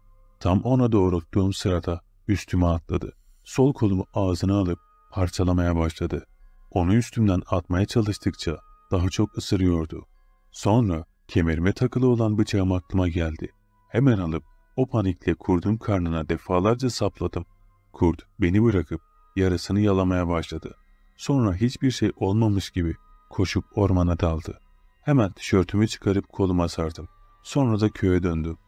Tam ona doğrulttuğum sırada üstüme atladı. Sol kolumu ağzına alıp parçalamaya başladı. Onu üstümden atmaya çalıştıkça daha çok ısırıyordu. Sonra kemerime takılı olan bıçağım aklıma geldi. Hemen alıp o panikle kurdun karnına defalarca sapladım. Kurt beni bırakıp yarısını yalamaya başladı. Sonra hiçbir şey olmamış gibi koşup ormana daldı. Hemen tişörtümü çıkarıp koluma sardım. Sonra da köye döndüm.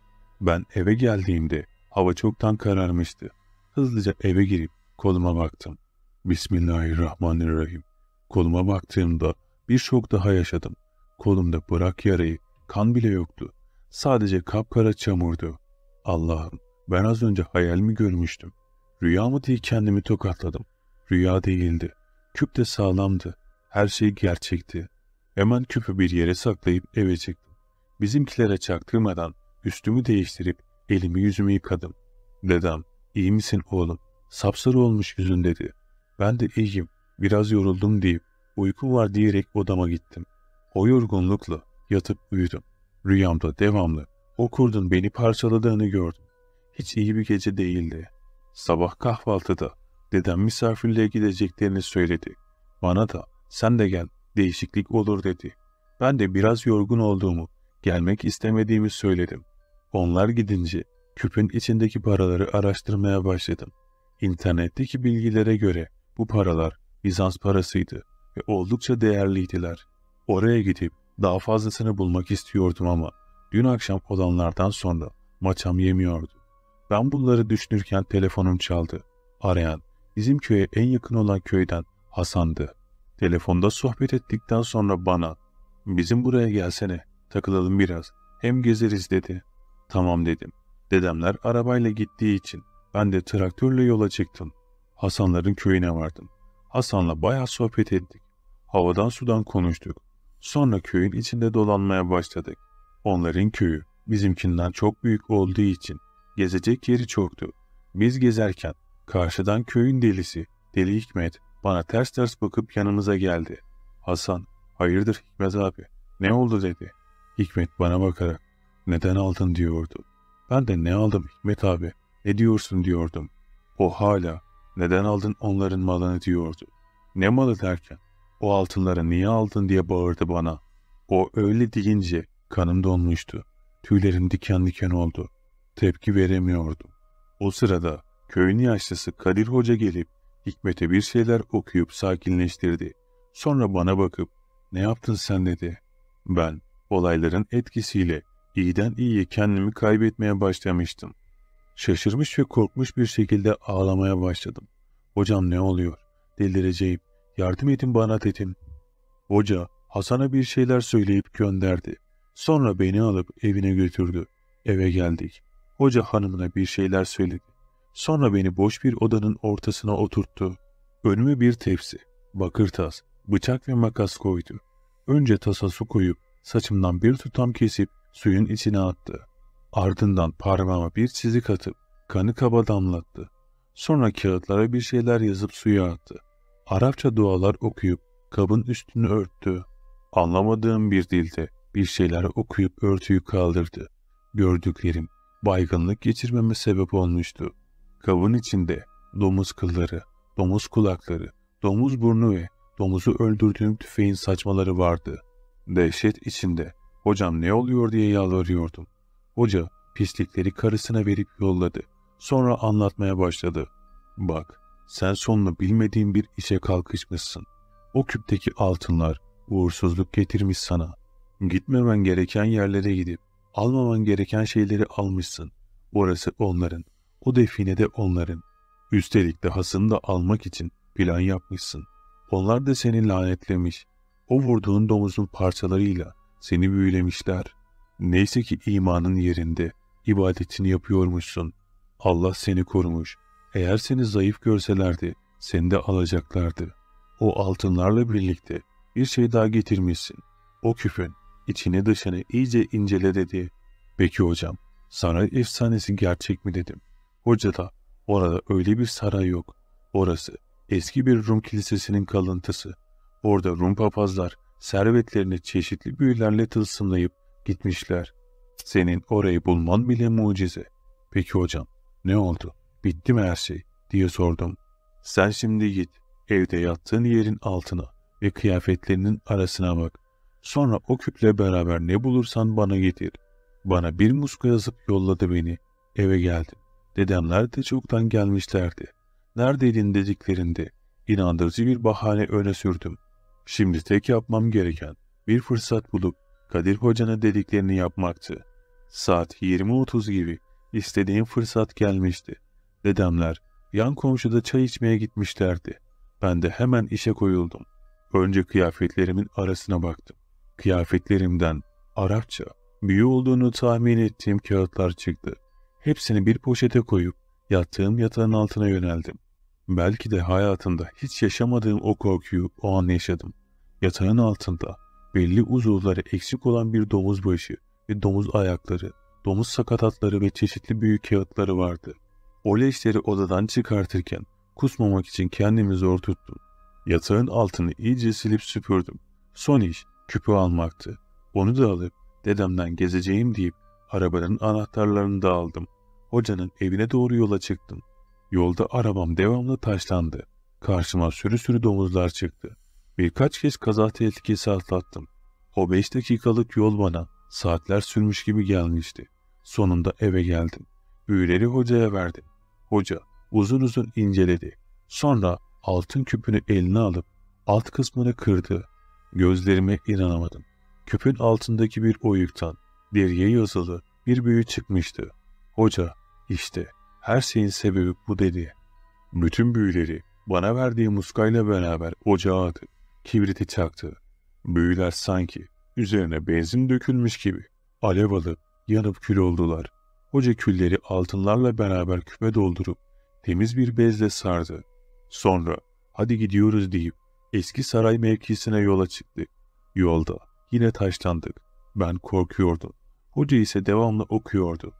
Ben eve geldiğimde hava çoktan kararmıştı. Hızlıca eve girip koluma baktım. Bismillahirrahmanirrahim. Koluma baktığımda bir şok daha yaşadım. Kolumda bırak yarayı, kan bile yoktu. Sadece kapkara çamurdu. Allah'ım ben az önce hayal mi görmüştüm? Rüya mı diye kendimi tokatladım. Rüya değildi. Küp de sağlamdı. Her şey gerçekti. Hemen küpü bir yere saklayıp eve çıktım. Bizimkilere çaktırmadan üstümü değiştirip elimi yüzümü yıkadım. Dedem, iyi misin oğlum? Sapsarı olmuş yüzün dedi. Ben de iyiyim, biraz yoruldum deyip uyku var diyerek odama gittim. O yorgunlukla yatıp uyudum. Rüyamda devamlı o kurdun beni parçaladığını gördüm. Hiç iyi bir gece değildi. Sabah kahvaltıda dedem misafirliğe gideceklerini söyledi. Bana da sen de gel değişiklik olur dedi. Ben de biraz yorgun olduğumu, gelmek istemediğimi söyledim. Onlar gidince küpün içindeki paraları araştırmaya başladım. İnternetteki bilgilere göre bu paralar Bizans parasıydı ve oldukça değerliydiler. Oraya gidip daha fazlasını bulmak istiyordum ama dün akşam olanlardan sonra maçam yemiyordu. Ben bunları düşünürken telefonum çaldı. Arayan bizim köye en yakın olan köyden Hasan'dı. Telefonda sohbet ettikten sonra bana bizim buraya gelsene takılalım biraz hem gezeriz dedi. Tamam dedim. Dedemler arabayla gittiği için ben de traktörle yola çıktım. Hasanların köyüne vardım. Hasan'la bayağı sohbet ettik. Havadan sudan konuştuk. Sonra köyün içinde dolanmaya başladık. Onların köyü bizimkinden çok büyük olduğu için gezecek yeri çoktu. Biz gezerken karşıdan köyün delisi, Deli Hikmet bana ters ters bakıp yanımıza geldi. Hasan, hayırdır Hikmet abi, ne oldu dedi. Hikmet bana bakarak, neden aldın diyordu. Ben de ne aldım Hikmet abi, ne diyorsun diyordum. O hala neden aldın onların malını diyordu. Ne malı derken, o altınları niye aldın diye bağırdı bana. O öyle deyince kanım donmuştu. Tüylerim diken diken oldu. Tepki veremiyordum. O sırada köyün yaşlısı Kadir Hoca gelip Hikmet'e bir şeyler okuyup sakinleştirdi. Sonra bana bakıp ne yaptın sen dedi. Ben olayların etkisiyle iyiden iyiye kendimi kaybetmeye başlamıştım. Şaşırmış ve korkmuş bir şekilde ağlamaya başladım. Hocam ne oluyor? Delireceğim. Yardım edin bana dedim. Hoca Hasan'a bir şeyler söyleyip gönderdi. Sonra beni alıp evine götürdü. Eve geldik. Hoca hanımına bir şeyler söyledi. Sonra beni boş bir odanın ortasına oturttu. Önüme bir tepsi, bakır tas, bıçak ve makas koydu. Önce tasa su koyup saçımdan bir tutam kesip suyun içine attı. Ardından parmağıma bir çizik atıp kanı kaba damlattı. Sonra kağıtlara bir şeyler yazıp suya attı. Arapça dualar okuyup kabın üstünü örttü. Anlamadığım bir dilde bir şeyler okuyup örtüyü kaldırdı. Gördüklerim baygınlık geçirmeme sebep olmuştu. Kabın içinde domuz kılları, domuz kulakları, domuz burnu ve domuzu öldürdüğüm tüfeğin saçmaları vardı. Dehşet içinde hocam ne oluyor diye yalvarıyordum. Hoca pislikleri karısına verip yolladı. Sonra anlatmaya başladı. Bak, sen sonunu bilmediğin bir işe kalkışmışsın. O küpteki altınlar uğursuzluk getirmiş sana. Gitmemen gereken yerlere gidip almaman gereken şeyleri almışsın. Orası onların. O define de onların. Üstelik de hasını da almak için plan yapmışsın. Onlar da seni lanetlemiş. O vurduğun domuzun parçalarıyla seni büyülemişler. Neyse ki imanın yerinde, ibadetini yapıyormuşsun. Allah seni korumuş. Eğer seni zayıf görselerdi, seni de alacaklardı. O altınlarla birlikte bir şey daha getirmişsin. O küpün içini dışını iyice incele dedi. Peki hocam, saray efsanesi gerçek mi dedim. Hoca da orada öyle bir saray yok. Orası eski bir Rum kilisesinin kalıntısı. Orada Rum papazlar servetlerini çeşitli büyülerle tılsımlayıp Gitmişler. Senin orayı bulman bile mucize. Peki hocam ne oldu? Bitti mi her şey? diye sordum. Sen şimdi git. Evde yattığın yerin altına ve kıyafetlerinin arasına bak. Sonra o küple beraber ne bulursan bana getir. Bana bir muska yazıp yolladı beni. Eve geldim. Dedemler de çoktan gelmişlerdi. Neredeydin dediklerinde inandırıcı bir bahane öne sürdüm. Şimdi tek yapmam gereken bir fırsat bulup Kadir Hoca'nın dediklerini yapmaktı. Saat 20.30 gibi istediğim fırsat gelmişti. Dedemler yan komşuda çay içmeye gitmişlerdi. Ben de hemen işe koyuldum. Önce kıyafetlerimin arasına baktım. Kıyafetlerimden Arapça, büyü olduğunu tahmin ettiğim kağıtlar çıktı. Hepsini bir poşete koyup yattığım yatağın altına yöneldim. Belki de hayatımda hiç yaşamadığım o korkuyu o an yaşadım. Yatağın altında belli uzuvları eksik olan bir domuz başı ve domuz ayakları, domuz sakatatları ve çeşitli büyük kağıtları vardı. O leşleri odadan çıkartırken kusmamak için kendimi zor tuttum. Yatağın altını iyice silip süpürdüm. Son iş küpü almaktı. Onu da alıp dedemden gezeceğim deyip arabanın anahtarlarını da aldım. Hocanın evine doğru yola çıktım. Yolda arabam devamlı taşlandı. Karşıma sürü sürü domuzlar çıktı. Birkaç kez kaza tehlikesi atlattım. O beş dakikalık yol bana saatler sürmüş gibi gelmişti. Sonunda eve geldim. Büyüleri hocaya verdim. Hoca uzun uzun inceledi. Sonra altın küpünü eline alıp alt kısmını kırdı. Gözlerime inanamadım. Küpün altındaki bir oyuktan deriye yazılı bir büyü çıkmıştı. Hoca işte her şeyin sebebi bu dedi. Bütün büyüleri bana verdiği muskayla beraber ocağa attı kibriti taktı. Büyüler sanki üzerine benzin dökülmüş gibi. Alev alıp yanıp kül oldular. Hoca külleri altınlarla beraber küpe doldurup temiz bir bezle sardı. Sonra hadi gidiyoruz deyip eski saray mevkisine yola çıktı. Yolda yine taşlandık. Ben korkuyordum. Hoca ise devamlı okuyordu.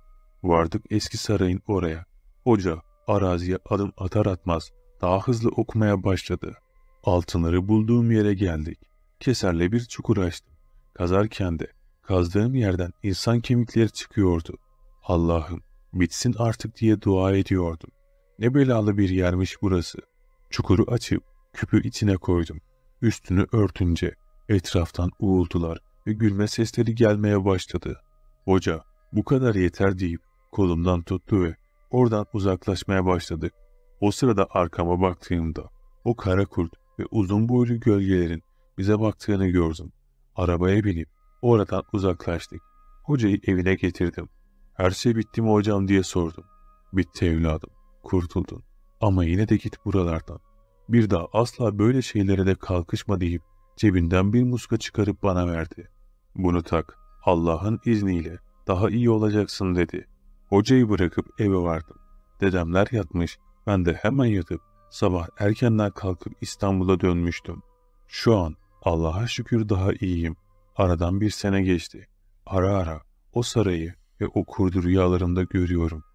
Vardık eski sarayın oraya. Hoca araziye adım atar atmaz daha hızlı okumaya başladı.'' Altınları bulduğum yere geldik. Keserle bir çukur açtım. Kazarken de kazdığım yerden insan kemikleri çıkıyordu. Allah'ım bitsin artık diye dua ediyordum. Ne belalı bir yermiş burası. Çukuru açıp küpü içine koydum. Üstünü örtünce etraftan uğultular ve gülme sesleri gelmeye başladı. Hoca bu kadar yeter deyip kolumdan tuttu ve oradan uzaklaşmaya başladı. O sırada arkama baktığımda o kara kurt ve uzun boylu gölgelerin bize baktığını gördüm. Arabaya binip oradan uzaklaştık. Hocayı evine getirdim. Her şey bitti mi hocam diye sordum. Bitti evladım. Kurtuldun. Ama yine de git buralardan. Bir daha asla böyle şeylere de kalkışma deyip cebinden bir muska çıkarıp bana verdi. Bunu tak. Allah'ın izniyle daha iyi olacaksın dedi. Hocayı bırakıp eve vardım. Dedemler yatmış. Ben de hemen yatıp Sabah erkenden kalkıp İstanbul'a dönmüştüm. Şu an Allah'a şükür daha iyiyim. Aradan bir sene geçti. Ara ara o sarayı ve o kurdu rüyalarımda görüyorum.